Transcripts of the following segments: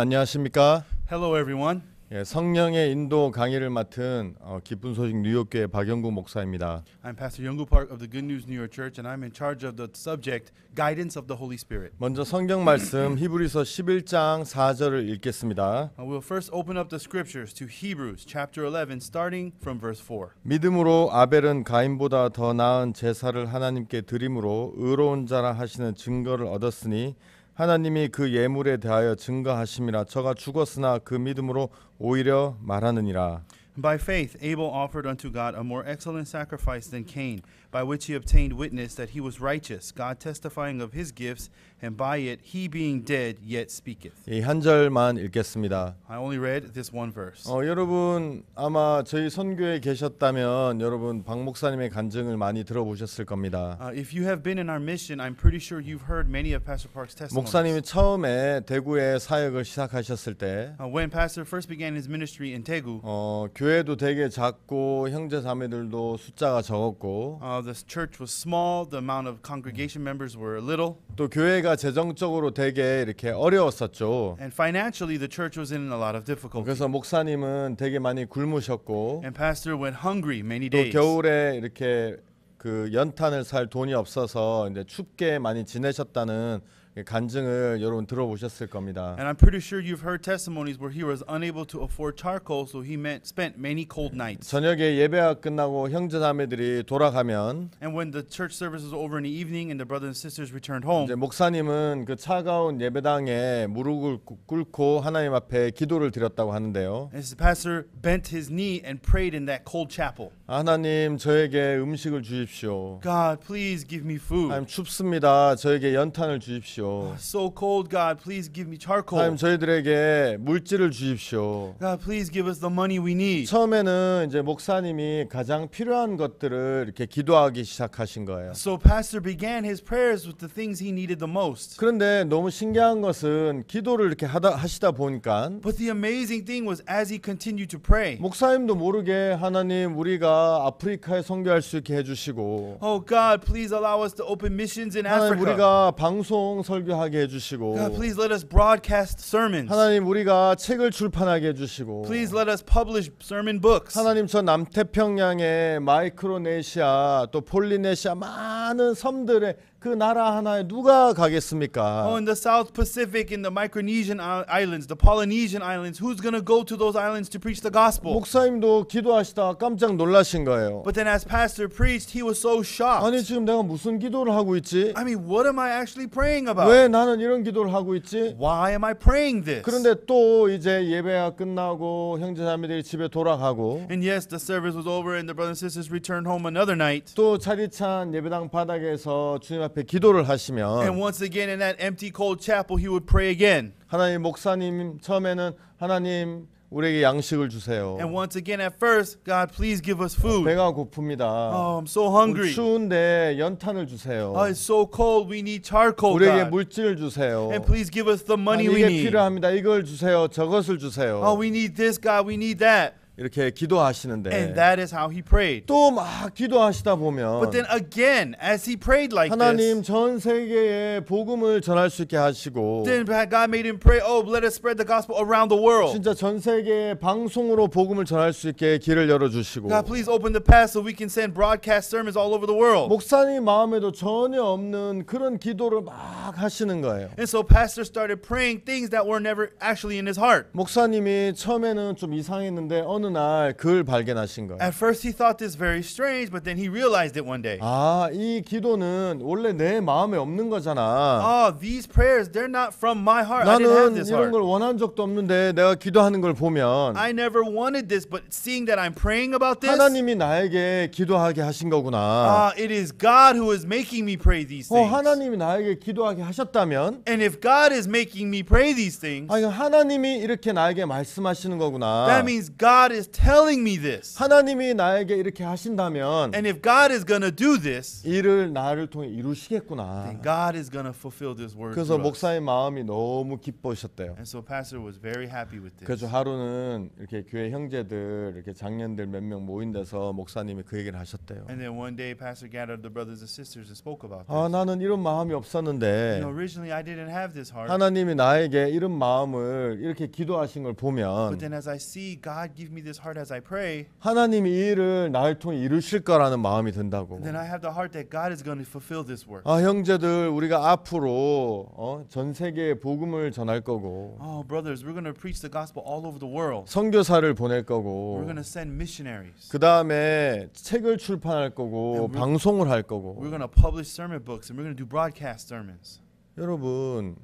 안녕하십니까? Hello everyone. 예, 성령의 인도 강의를 맡은 어, 기쁜 소식 뉴욕교회 박영구 목사입니다. I'm Pastor Younggu Park of the Good News New York Church and I'm in charge of the subject Guidance of the Holy Spirit. 먼저 성경 말씀 히브리서 11장 4절을 읽겠습니다. I will first open up the scriptures to Hebrews chapter 11 starting from verse 4. 믿음으로 아벨은 가인보다 더 나은 제사를 하나님께 드림으로 의로운 자라 하시는 증거를 얻었으니 하나님이 그 예물에 대하여 증가하심이라 저가 죽었으나 그 믿음으로 오히려 말하느니라 By faith Abel offered unto God a more excellent sacrifice than Cain by which he obtained witness that he was righteous, God testifying of his gifts, and by it he being dead yet speaketh. 이한 절만 읽겠습니다. I only read this one verse. 어, 여러분 아마 저희 선교에 계셨다면 여러분 박 목사님의 간증을 많이 들어보셨을 겁니다. Uh, if you have been in our mission, I'm pretty sure you've heard many of Pastor Park's testimonies. 목사님이 처음에 대구에 사역을 시작하셨을 때 Uh, when Pastor first began his ministry in Daegu, 어, 교회도 되게 작고 형제 자매들도 숫자가 적었고 uh, Now this church was small, the amount of congregation members were little. 또 교회가 재정적으로 되게 이렇게 어려웠었죠. And financially the church was in a lot of difficulty. 그래서 목사님은 되게 많이 굶으셨고 And pastor went hungry many days. 또 겨울에 이렇게 그 연탄을 살 돈이 없어서 이제 춥게 많이 지내셨다는 간증을 여러분 들어보셨을 겁니다. And I'm pretty sure you've heard testimonies where he was unable to afford charcoal, so he meant, spent many cold nights. 저녁에 예배가 끝나고 형제 자매들이 돌아가면 And when the church service was over in the evening and the brothers and sisters returned home, 이제 목사님은 그 차가운 예배당에 무릎을 꿇- 꿇고 하나님 앞에 기도를 드렸다고 하는데요. and his pastor bent his knee and prayed in that cold chapel. 하나님 저에게 음식을 주십시오. God, please give me food. 하나님 춥습니다. 저에게 연탄을 주십시오. So cold, God, please give me 하나님 charcoal. 저희들에게 물질을 주십시오. God, please give us the money we need. 처음에는 이제 목사님이 가장 필요한 것들을 이렇게 기도하기 시작하신 거예요. So pastor began his prayers with the things he needed the most. 그런데 너무 신기한 것은 기도를 이렇게 하다 하시다 보니까 But the amazing thing was as he continued to pray, 목사님도 모르게 하나님 우리가 우리가 아프리카에 선교할 수 있게 해주시고 Oh God, please allow us to open missions in 하나님 Africa. 우리가 방송 설교하게 해주시고 God, please let us broadcast sermons. 하나님 우리가 책을 출판하게 해주시고 Please let us publish sermon books. 하나님 저 남태평양의 마이크로네시아 또 폴리네시아 많은 섬들에 그 나라 하나에 누가 가겠습니까? Oh, in the South Pacific, in the Micronesian islands, the Polynesian islands, who's going to go to those islands to preach the gospel? 목사님도 기도하시다 깜짝 놀라신 거예요. But then, as pastor preached, he was so shocked. 아니 지금 내가 무슨 기도를 하고 있지? I mean, what am I actually praying about? 왜 나는 이런 기도를 하고 있지? Why am I praying this? 그런데 또 이제 예배가 끝나고 형제자매들이 집에 돌아가고. And yes, the service was over, and the brothers and sisters returned home another night. 또 차디찬 예배당 바닥에서 주님 앞 앞에 기도를 하시면 And once again in that empty cold chapel he would pray again. 하나님 목사님 처음에는 하나님 우리에게 양식을 주세요. And once again at first, God please give us food. 배가 고픕니다. Oh, I'm so hungry. 추운데 연탄을 주세요. Oh, it's so cold. We need charcoal. 우리에게 God. 물질을 주세요. And please give us the money we need. 이게 필요합니다. 이걸 주세요. 저것을 주세요. Oh, we need this God. We need that. 이렇게 기도하시는데 And that is how he prayed. 또막 기도하시다 But 보면 then again, as he prayed like 하나님 this, 전 세계에 복음을 전할 수 있게 하시고 then God made him pray, oh, let us spread the gospel around the world. 진짜 전 세계에 방송으로 복음을 전할 수 있게 길을 열어 주시고 God, please open the path so we can send broadcast sermons all over the world. 목사님 마음에도 전혀 없는 그런 기도를 막 하시는 거예요. And so pastor started praying things that were never actually in his heart. 목사님이 처음에는 좀 이상했는데 어느 날 그를 발견하신 거예요. At first he thought this very strange, but then he realized it one day. 아, 이 기도는 원래 내 마음에 없는 거잖아. Oh, these prayers, they're not from my heart. I didn't have 나는 this 이런 heart. 걸 원한 적도 없는데 내가 기도하는 걸 보면 I never wanted this, but seeing that I'm praying about this, 하나님이 나에게 기도하게 하신 거구나. ah, it is God who is making me pray these 어, things. 하나님이 나에게 기도하게 하셨다면 And if God is making me pray these things, 아, 이거 하나님이 이렇게 나에게 말씀하시는 거구나. that means God is is telling me this. 하나님이 나에게 이렇게 하신다면 And if God is going to do this, 이를 나를 통해 이루시겠구나. then God is going to fulfill this word. 그래서 through us. 목사의 마음이 너무 기뻐하셨대요. And so pastor was very happy with this. 그래서 하루는 이렇게 교회 형제들 이렇게 장년들 몇 명 모인 데서 목사님이 그 얘기를 하셨대요. And then one day pastor gathered the brothers and sisters and spoke about this. 아 나는 이런 마음이 you 없었는데 know, originally I didn't have this heart. 하나님이 나에게 이런 마음을 이렇게 기도하신 걸 보면 But then as I see God give me me this heart as I pray, 하나님이 이 일을 나를 통해 이루실까라는 마음이 든다고. then I have the heart that God is going to fulfill this work. 아 형제들 우리가 앞으로 어, 전 세계에 복음을 전할 거고 Oh, brothers, we're going to preach the gospel all over the world. 선교사를 보낼 We're 거고 going to send missionaries. 그 다음에 책을 출판할 거고 And we- 방송을 할 거고 We're going to publish sermon books and we're going to do broadcast sermons. 여러분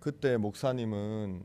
그때 목사님은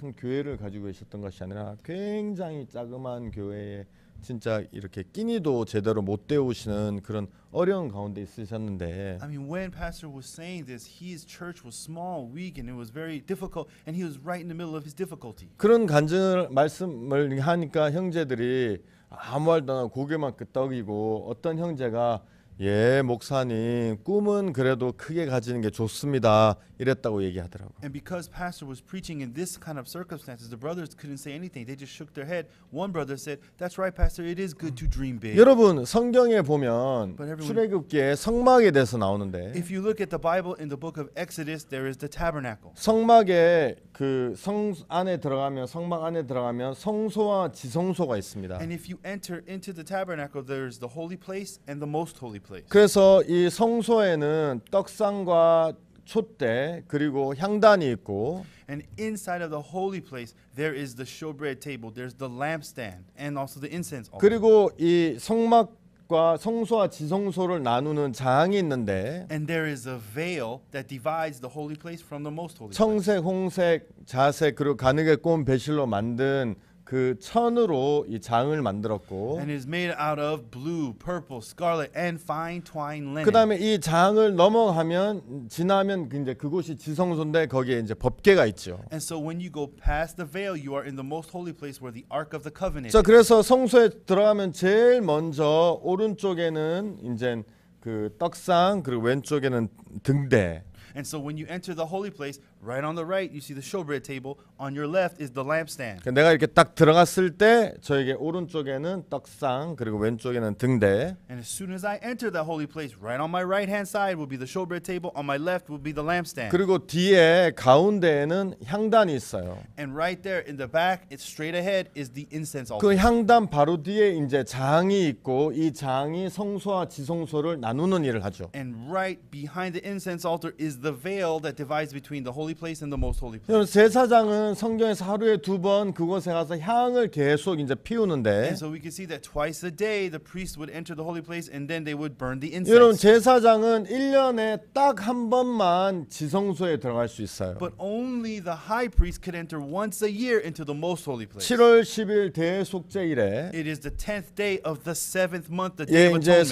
큰 교회를 가지고 계셨던 것이 아니라 굉장히 자그마한 교회에 진짜 이렇게 끼니도 제대로 못 때우시는 그런 어려운 가운데 있으셨는데 I mean when pastor was saying this his church was small weak and it was very difficult and he was right in the middle of his difficulty 그런 간증을 말씀을 하니까 형제들이 아무 말도 안 하고 고개만 끄덕이고 어떤 형제가 예, 목사님, 꿈은 그래도 크게 가지는 게 좋습니다. 이랬다고 얘기하더라고. And because pastor was preaching in this kind of circumstances, the brothers couldn't say anything. They just shook their head. One brother said, "That's right, pastor. It is good to dream big." 여러분, 성경에 보면 출애굽기에 성막에 대해서 나오는데 If you look at the Bible in the book of Exodus, there is the tabernacle. 성막에 그성 안에 들어가면 성막 안에 들어가면 성소와 지성소가 있습니다. And if you enter into the tabernacle, there's the holy place and the most holy place. 그래서 이 성소에는 떡상과 촛대 그리고 향단이 있고 And inside of the holy place there is the showbread table, there's the lampstand and also the incense altar. 그리고 이 성막 집과 성소와 지성소를 나누는 장이 있는데 And there is a veil that divides the holy place from the most holy place. 청색, 홍색, 자색 그리고 가늘게 꼰 배실로 만든 그 천으로 이 장을 만들었고 and is made out of blue, purple, scarlet and fine twine linen. 그다음에 이 장을 넘어가면 지나면 이제 그곳이 지성소인데 거기에 이제 법궤가 있죠. And so when you go past the veil, you are in the most holy place where the ark of the covenant. 자, 그래서 성소에 들어가면 제일 먼저 오른쪽에는 이제 그 떡상 그리고 왼쪽에는 등대 And so when you enter the holy place, right on the right you see the showbread table, on your left is the lampstand. 내가 이렇게 딱 들어갔을 때 저에게 오른쪽에는 떡상 그리고 왼쪽에는 등대. And as soon as I enter the holy place, right on my right hand side will be the showbread table, on my left will be the lampstand. 그리고 뒤에 가운데에는 향단이 있어요. And right there in the back, it's straight ahead is the incense altar. 그 향단 바로 뒤에 이제 장이 있고 이 장이 성소와 지성소를 나누는 일을 하죠. And right behind the incense altar is is the veil that divides between the holy place and the most holy place. 여러분, 제사장은 성경에서 하루에 두 번 그곳에 가서 향을 계속 이제 피우는데 And so we can see that twice a day the priests would enter the holy place and then they would burn the 여러분 incense. 제사장은 1년에 딱 한 번만 지성소에 들어갈 수 있어요. But only the high priest could enter once a year into the most holy place. 7월 10일 대속제일에 It is the tenth day of the seventh month, the day 예 of 이제 atonement.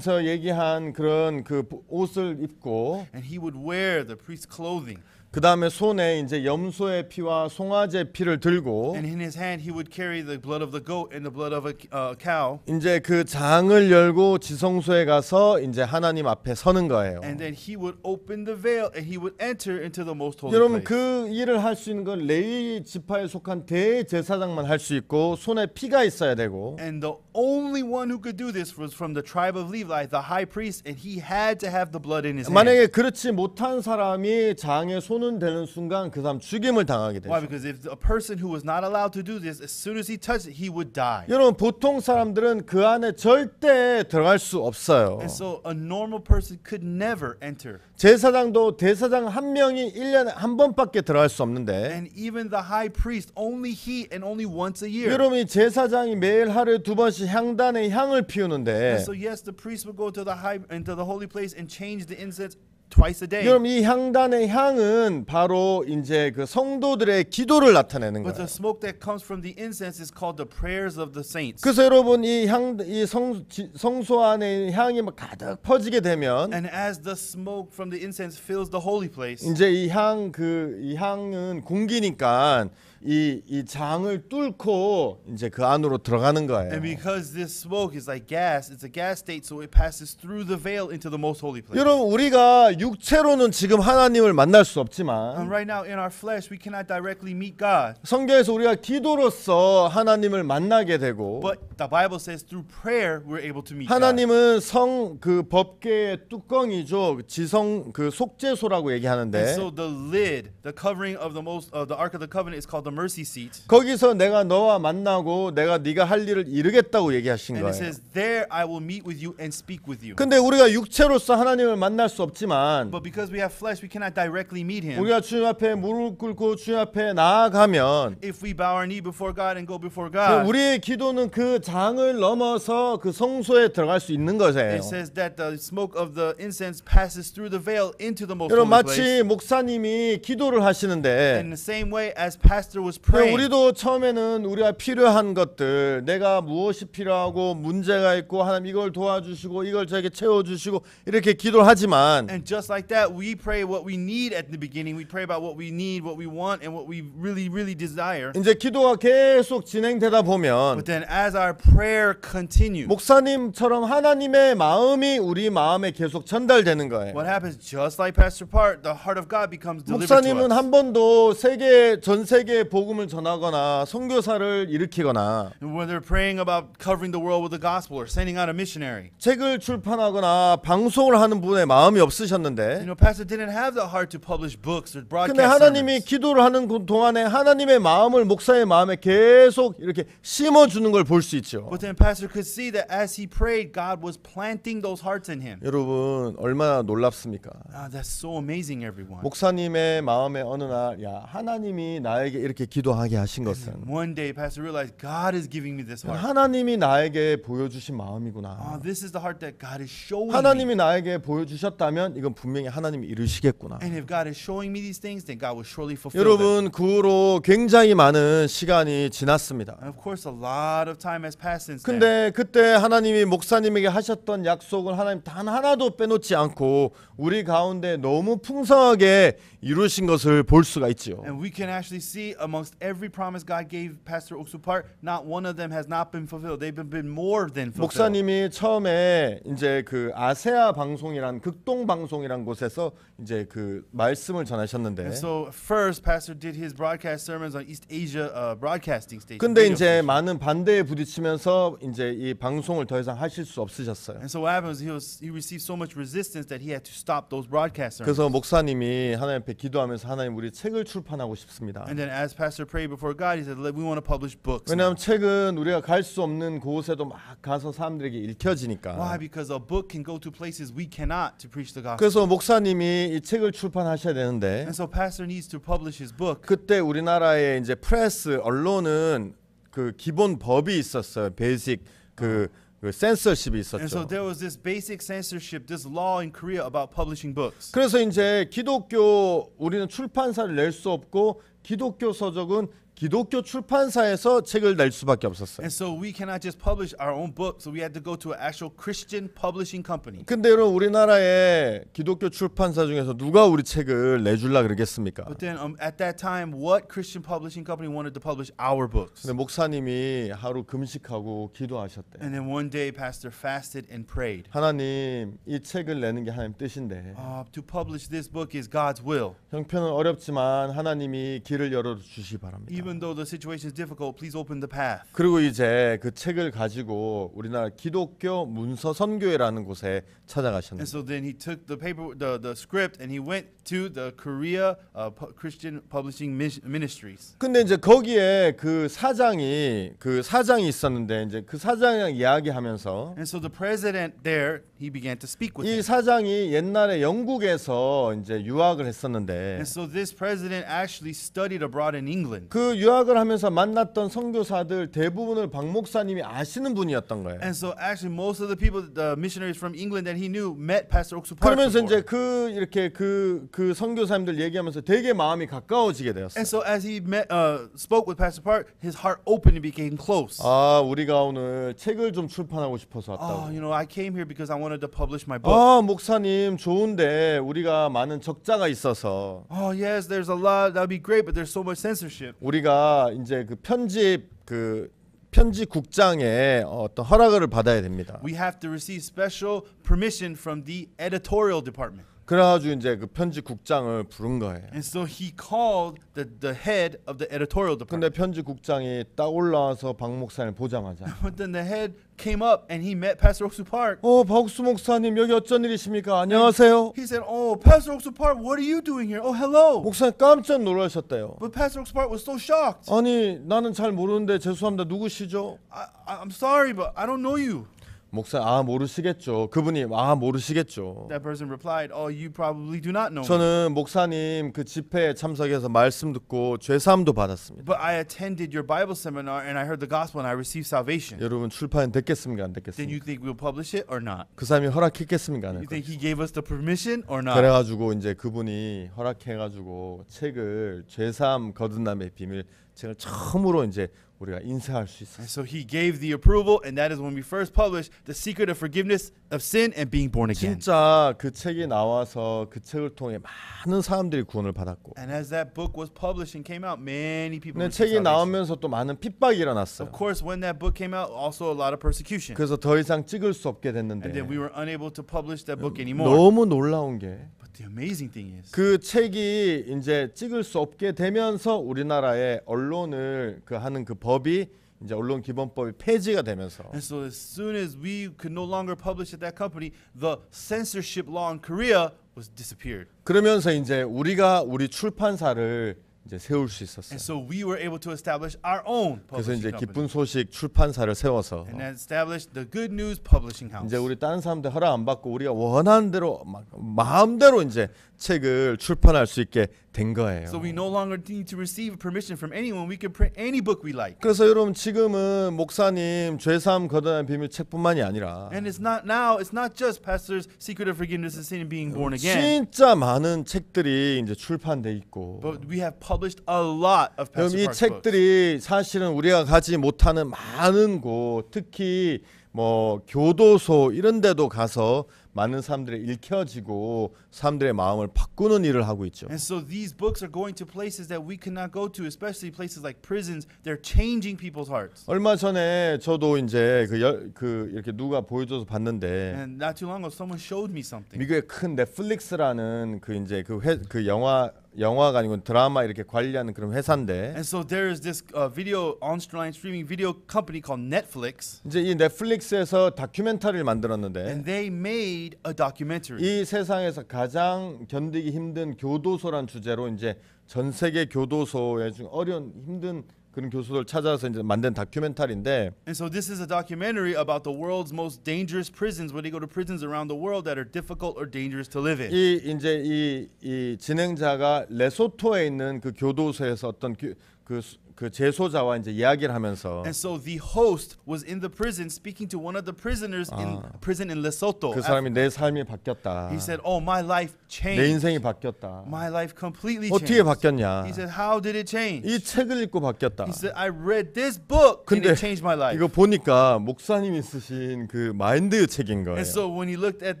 성경에서 얘기한 그런 그 옷을 입고 And he would wear the priest's clothing 그 다음에 손에 이제 염소의 피와 송아지의 피를 들고 And in his hand he would carry the blood of the goat and the blood of a uh, cow. 이제 그 장을 열고 지성소에 가서 이제 하나님 앞에 서는 거예요. And then he would open the veil and he would enter into the most holy 여러분 place. 그 일을 할 수 있는 건 레위 지파에 속한 대제사장만 할 수 있고 손에 피가 있어야 되고 And the only one who could do this was from the tribe of Levi, the high priest, and he had to have the blood in his hand. 만약에 그렇지 못한 사람이 장에 손 손은대는 순간 그 사람 죽임을 당하게 Why? 되죠. Because if a person who was not allowed to do this, as soon as he touched it, he would die. 여러분 보통 사람들은 그 안에 절대 들어갈 수 없어요. And so a normal person could never enter. 제사장도 대사장 한 명이 1년에 한 번밖에 들어갈 수 없는데 And even the high priest, only he and only once a year. 여러분 이 제사장이 매일 하루에 두 번씩 향단에 향을 피우는데 And so yes, the priest would go to the high into the holy place and change the incense twice a day. 그럼 이 향단의 향은 바로 이제 그 성도들의 기도를 나타내는 But the 거예요. smoke that comes from the incense is called the prayers of the saints. 그래서 여러분 이 향 이성 성소 안에 이 향이 막 가득 퍼지게 되면 And as the smoke from the incense fills the holy place, 이제 이 향 그 이 향은 공기니까 이, 이 장을 뚫고 이제 그 안으로 들어가는 거예요. And because this smoke is like gas, it's a gas state, so it passes through the veil into the most holy place. 여러분 우리가 육체로는 지금 하나님을 만날 수 And 없지만 right now in our flesh, we cannot directly meet God. 성경에서 우리가 기도로서 하나님을 만나게 되고 But the Bible says through prayer, we're able to meet God. 하나님은 성 그 법계의 뚜껑이죠. 지성 그 속죄소라고 And 얘기하는데 so the lid, the covering of the most, of the Ark of the Covenant, is called the the mercy seat. 거기서 내가 너와 만나고 내가 네가 할 일을 이루겠다고 얘기하신 And it 거예요. says, There I will meet with you and speak with you. 근데 우리가 육체로서 하나님을 만날 수 없지만 But because we have flesh, we cannot directly meet him. 우리가 주님 앞에 무릎 꿇고 주님 앞에 나아가면 If we bow our knee before God and go before 그 God, 우리의 기도는 그 장을 넘어서 그 성소에 들어갈 수 있는 거예요. it says that the smoke of the incense passes through the veil into the most 여러분 holy place. 마치 목사님이 기도를 하시는데 In the same way as Pastor was praying. 우리도 처음에는 우리가 필요한 것들, 내가 무엇이 필요하고 문제가 있고 하나님 이걸 도와주시고 이걸 저에게 채워주시고 이렇게 기도하지만 And just like that, we pray what we need at the beginning. We pray about what we need, what we want, and what we really, really desire. 이제 기도가 계속 진행되다 보면 But then, as our prayer continues, 목사님처럼 하나님의 마음이 우리 마음에 계속 전달되는 거예요. what happens? Just like Pastor Part, the heart of God becomes delivered to 목사님은 us. 한 번도 세계 전 세계 복음을 전하거나 선교사를 일으키거나 when they're praying about covering the world with the gospel or sending out a missionary. 책을 출판하거나 방송을 하는 분의 마음이 You 없으셨는데 know, pastor didn't have the heart to publish books or broadcast. 근데 하나님이 sermons. 기도를 하는 그 동안에 하나님의 마음을 목사의 마음에 계속 이렇게 심어주는 걸 볼 수 있죠 But then pastor could see that as he prayed, God was planting those hearts in him. 여러분 얼마나 놀랍습니까 Ah, that's so amazing, everyone. 목사님의 마음에 어느 날 야 하나님이 나에게 이렇게 이렇게 기도하게 하신 것은 One day, Pastor realized God is giving me this heart. 하나님이 나에게 보여주신 Oh, 마음이구나. this is the heart that God is showing me. 하나님이 나에게 보여주셨다면 이건 분명히 하나님이 이루시겠구나. And if God is showing me these things, then God will surely fulfill them. 여러분 그 후로 굉장히 많은 시간이 지났습니다. And of course, a lot of time has passed since then. 근데 그때 하나님이 목사님에게 하셨던 약속을 하나님 단 하나도 빼놓지 않고 우리 가운데 너무 풍성하게 이루신 것을 볼 수가 있지요. And we can actually see a amongst every promise God gave Pastor Oksupart, not one of them has not been fulfilled. They've been more than fulfilled. 목사님이 처음에 이제 그 아세아 방송이란 극동 방송이란 곳에서 이제 그 말씀을 전하셨는데. And so first, Pastor did his broadcast sermons on East Asia uh, broadcasting station. 근데 이제 많은 반대에 부딪히면서 이제 이 방송을 더 이상 하실 수 없으셨어요. And so what happens? He was he received so much resistance that he had to stop those broadcast sermons. 그래서 목사님이 하나님 앞에 기도하면서 하나님 우리 책을 출판하고 싶습니다. And then as as pastor prayed before God, he said, "We want to publish books." 왜냐하면 now. 책은 우리가 갈 수 없는 곳에도 막 가서 사람들에게 읽혀지니까. Why? Because a book can go to places we cannot to preach the gospel. 그래서 목사님이 이 책을 출판하셔야 되는데. And so pastor needs to publish his book. 그때 우리나라의 이제 프레스 언론은 그 기본 법이 있었어요. 베이직 그 uh. 그 센서십이 있었죠. And so there was this basic censorship, this law in Korea about publishing books. 그래서 이제 기독교 우리는 출판사를 낼 수 없고 기독교 서적은 기독교 출판사에서 책을 낼 수밖에 없었어요. And so we cannot just publish our own book, so we had to go to an actual Christian publishing company. 근데 여러분 우리나라에 기독교 출판사 중에서 누가 우리 책을 내줄라 그러겠습니까? But then um, at that time, what Christian publishing company wanted to publish our books? 근데 목사님이 하루 금식하고 기도하셨대. And then one day, pastor fasted and prayed. 하나님 이 책을 내는 게 하나님 뜻인데. Uh, to publish this book is God's will. 형편은 어렵지만 하나님이 길을 열어 주시 바랍니다. Even even though the situation is difficult, please open the path. 그리고 이제 그 책을 가지고 우리나라 기독교 문서 선교회라는 곳에 And 찾아가셨는데 so then he took the paper, the, the script, and he went to the Korea uh, Pu- Christian Publishing Mis- Ministries. 근데 이제 거기에 그 사장이 그 사장이 있었는데 이제 그 사장이랑 이야기하면서 And so the president there, he began to speak with 이 him. 사장이 옛날에 영국에서 이제 유학을 했었는데 And so this president actually studied abroad in England. 그그 유학을 하면서 만났던 선교사들 대부분을 박 목사님이 아시는 분이었던 거예요. And so actually most of the people, the missionaries from England that he knew met Pastor Oksu Park. 그러면서 before. 이제 그 이렇게 그그 그 선교사님들 얘기하면서 되게 마음이 가까워지게 되었어요. And so as he met, uh, spoke with Pastor Park, his heart opened and became close. 아 우리가 오늘 책을 좀 출판하고 싶어서 왔다고. Oh, you know, I came here because I wanted to publish my book. 아 목사님 좋은데 우리가 많은 적자가 있어서. Oh yes, there's a lot. That'd be great, but there's so much censorship. 우리 저희가 이제 그 편집 그 편지 국장의 어떤 허락을 받아야 됩니다. We have to receive special permission from the editorial department. 그래가지고 이제 그 편지 국장을 부른 거예요. And so he called the, the head of the editorial 근데 department. 편지 국장이 딱 올라와서 박 목사님 보자마자 But then the head came up and he met Pastor Oksu Park. 어 박수 목사님 여기 어쩐 일이십니까? 안녕하세요. He said, "Oh, Pastor Oksu Park, what are you doing here? Oh, hello." 목사님 깜짝 놀라셨대요. But Pastor Oksu Park was so shocked. 아니 나는 잘 모르는데 죄송합니다 누구시죠? I, I, I'm sorry, but I don't know you. 목사 아 모르시겠죠. 그분이 아 모르시겠죠. That person replied, "Oh, you probably do not know." me. 저는 목사님 그 집회에 참석해서 말씀 듣고 죄 사함도 받았습니다. But I attended your Bible seminar and I heard the gospel and I received salvation. 여러분 출판 됐겠습니까 안 Then you 됐겠습니까? think we'll publish it or not? 그 사람이 허락했겠습니까 안 You 했겠습니까? think he gave us the permission or not? 그래가지고 이제 그분이 허락해가지고 책을 죄사함 거듭남의 비밀 책을 처음으로 이제 우리가 인쇄할 수 있었어요. And so he gave the approval, and that is when we first published The Secret of Forgiveness of Sin and Being Born Again. 진짜 그 책이 나와서 그 책을 통해 많은 사람들이 구원을 받았고. And as that book was published and came out, many people. 네, 책이 나오면서 또 많은 핍박이 일어났어요. Of course, when that book came out, also a lot of persecution. 그래서 더 이상 찍을 수 없게 됐는데. And then we were unable to publish that book anymore. 너무 놀라운 게. The amazing thing is 그 책이 이제 찍을 수 없게 되면서 우리나라의 언론을 그 하는 그 법이 이제 언론 기본법이 폐지가 되면서 And so as soon as we could no longer publish at that company, the censorship law in Korea was disappeared. 그러면서 이제 우리가 우리 출판사를 이제 세울 수 있었어요. And so we were able to establish our own 그래서 publishing 이제 기쁜 company 소식 출판사를 세워서 and establish the Good News Publishing House. 이제 우리 다른 사람들 허락 안 받고 우리가 원하는 대로 막 마음대로 이제 책을 출판할 수 있게 된 거예요. So we no longer need to receive permission from anyone. We can print any book we like. 그래서 여러분 지금은 목사님 죄사함 거듭난 비밀 책뿐만이 아니라 And it's not now. It's not just pastors' secret of forgiveness and sin and being born again. 진짜 많은 책들이 이제 출판돼 있고. But we have published a lot of pastor 이 책들이 사실은 우리가 가지 못하는 많은 곳, 특히 뭐 교도소 이런 데도 가서 많은 사람들의 일깨워지고 사람들의 마음을 바꾸는 일을 하고 있죠. And so these books are going to places that we cannot go to, especially places like prisons. They're changing people's hearts. 얼마 전에 저도 이제 그, 여, 그 이렇게 누가 보여줘서 봤는데 And not too long ago, someone showed me something. 미국의 큰 넷플릭스라는 그 이제 그, 회, 그 영화 영화가 아니고 드라마 이렇게 관리하는 그런 회사인데. And so there is this uh, video online streaming video company called Netflix. 이제 이 넷플릭스에서 다큐멘터리를 만들었는데. And they made a documentary. 이 세상에서 가장 견디기 힘든 교도소란 주제로 이제 전 세계 교도소의 중 어려운 힘든 그런 교수들 찾아서 이제 만든 다큐멘터리인데 And so this is a documentary about the world's most dangerous prisons when they go to prisons around the world that are difficult or dangerous to live in. 이 이제 이, 이 진행자가 레소토에 있는 그 교도소에서 어떤 교, 그, 그 재소자와 이제 이야기를 하면서 And so the host was in the prison speaking to one of the prisoners in prison in Lesotho. 그 사람이 내 삶이 바뀌었다. He said, "Oh, my life 내 changed. 인생이 바뀌었다. My life completely 어떻게 changed." 바뀌었냐? He said, "How did it change?" 이 책을 읽고 바뀌었다. He said, "I read this book and 근데 it changed my life." 이거 보니까 목사님이 쓰신 그 마인드 책인 거예요. And so when he looked at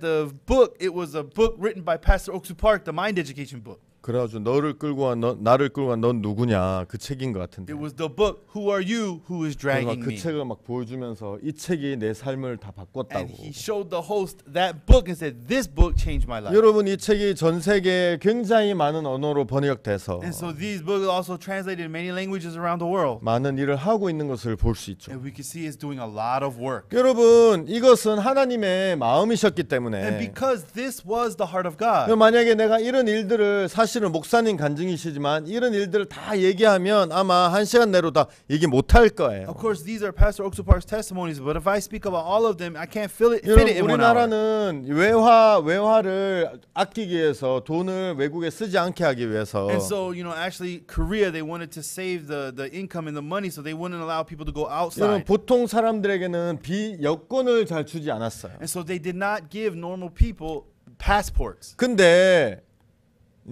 the book, it was a book written by Pastor Oksu Park, the mind education book. 그래가지고 너를 끌고 와 너, 나를 끌고 와넌 누구냐 그 책인 것 같은데. It was the book Who Are You Who Is Dragging Me. 그 책을 막 보여주면서 이 책이 내 삶을 다 바꿨다고. And he showed the host that book and said, "This book changed my life." 여러분 이 책이 전 세계 굉장히 많은 언어로 번역돼서. And so these books also translated in many languages around the world. 많은 일을 하고 있는 것을 볼 수 있죠. And we can see it's doing a lot of work. 여러분 이것은 하나님의 마음이셨기 때문에. And because this was the heart of God. 만약에 내가 이런 일들을 사실 씨는 목사님 간증이시지만 이런 일들을 다 얘기하면 아마 한 시간 내로 다 얘기 못 할 거예요. Of course, these are Pastor Oksupark's testimonies, but if I speak about all of them, I can't fill it, fit it in one hour. 우리나라는 외화 외화를 아끼기 위해서 돈을 외국에 쓰지 않게 하기 위해서 And so, you know, actually, Korea they wanted to save the the income and the money, so they wouldn't allow people to go 여러분 outside. 보통 사람들에게는 비 여권을 잘 주지 않았어요. And so they did not give normal people passports. 근데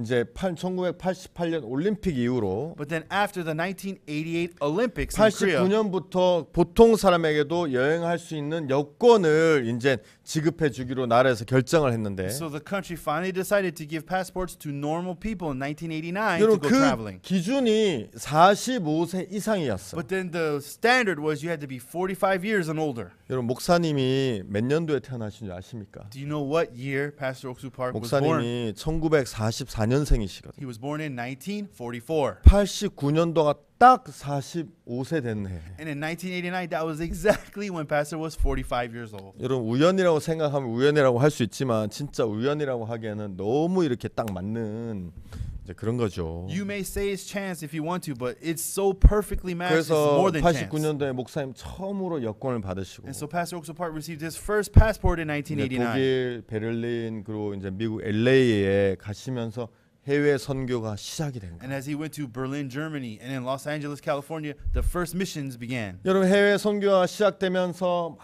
이제 1988년 올림픽 이후로 But then after the 1988 Olympics in Korea, 9년부터 보통 사람에게도 여행할 수 있는 여권을 이제 지급해 주기로 나라에서 결정을 했는데 So the country finally decided to give passports to normal people in 1989 to 여러분 go 그 traveling. 기준이 45세 이상이었어. But then the standard was you had to be 45 years and older. 여러분 목사님이 몇 년도에 태어나신 줄 아십니까? Do you know what year Pastor Oksu Park was born? 목사님이 1944년생이시거든요. He was born in 1944. 89년 동안 딱 45세 된 해. And in 1989, that was exactly when Pastor was 45 years old. 여러분 우연이라고 생각하면 우연이라고 할 수 있지만 진짜 우연이라고 하기에는 너무 이렇게 딱 맞는 이제 그런 거죠. You may say it's chance if you want to, but it's so perfectly matched. It's 그래서 more than chance. 89년도에 목사님 처음으로 여권을 받으시고 And so Pastor Oxopart received his first passport in 이제 1989. 독일, 베를린 그리고 이제 미국 LA에 가시면서 해외 선교가 시작이 된 거예요. And as he went to Berlin, Germany, and in Los Angeles, California, the first missions began. 여러분 해외 선교가 시작되면서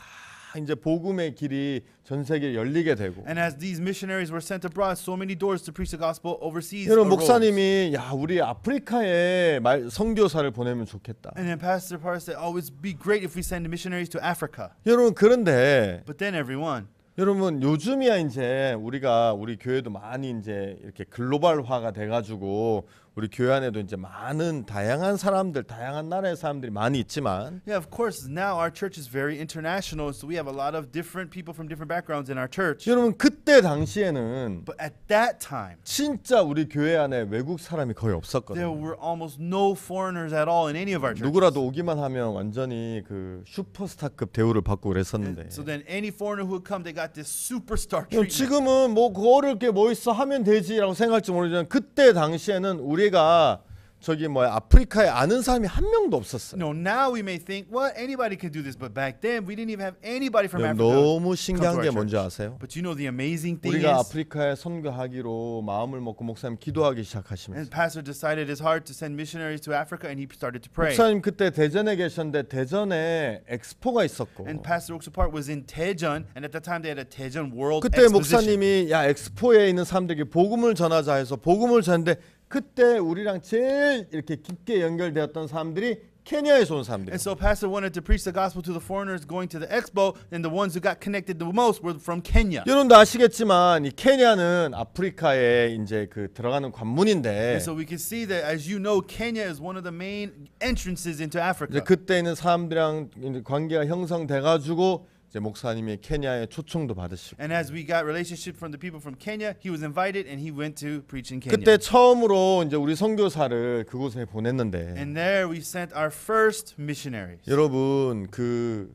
이제 복음의 길이 전 세계에 열리게 되고. And as these missionaries were sent abroad, so many doors to preach the gospel overseas. 여러분 목사님이 야 우리 아프리카에 말 선교사를 보내면 좋겠다. And then Pastor Parr said, "Oh, it'd be great if we send missionaries to Africa." 여러분 그런데. But then everyone. 여러분 요즘이야 이제 우리가 우리 교회도 많이 이제 이렇게 글로벌화가 돼가지고 우리 교회 안에도 이제 많은 다양한 사람들, 다양한 나라의 사람들이 많이 있지만 Yeah, of course. Now our church is very international, so we have a lot of different people from different backgrounds in our church. 여러분 그때 당시에는 But at that time, 진짜 우리 교회 안에 외국 사람이 거의 there 없었거든요. were almost no foreigners at all in any of our churches. 누구라도 오기만 하면 완전히 그 슈퍼스타급 대우를 받고 그랬었는데. So then any foreigner who would come, they got this superstar treatment. 지금은 뭐 그거를 게 뭐 있어 하면 되지라고 생각할지 모르지만 그때 당시에는 우리 교회가 저기 뭐 아프리카에 아는 사람이 한 명도 없었어요. No, now we may think, well, anybody could do this, but back then we didn't even have anybody from Africa. 너무 신기한 게 뭔지 아세요? But you know the amazing thing 우리가 is, 아프리카에 선교하기로 마음을 먹고 목사님 기도하기 시작하시면서. And pastor decided his heart to send missionaries to Africa, and he started to pray. 목사님 그때 대전에 계셨는데 대전에 엑스포가 있었고. And pastor Oak Park was in Daejeon, and at that time they had a Daejeon World 그때 Exposition. 목사님이 야 엑스포에 있는 사람들에게 복음을 전하자 해서 복음을 전데. 그때 우리랑 제일 이렇게 깊게 연결되었던 사람들이 케냐에서 온 사람들이에요. And so pastor wanted to preach the gospel to the foreigners going to the expo and the ones who got connected the most were from Kenya. 여러분도 아시겠지만 이 케냐는 아프리카에 이제 그 들어가는 관문인데. And so we can see that as you know Kenya is one of the main entrances into Africa. 이제 그때는 사람들이랑 관계가 형성돼 가지고 이제 목사님이 케냐에 초청도 받으시고 And as we got relationship from the people from Kenya, he was invited and he went to preach in Kenya. 그때 처음으로 이제 우리 선교사를 그곳에 보냈는데 And there we sent our first missionaries. 여러분 그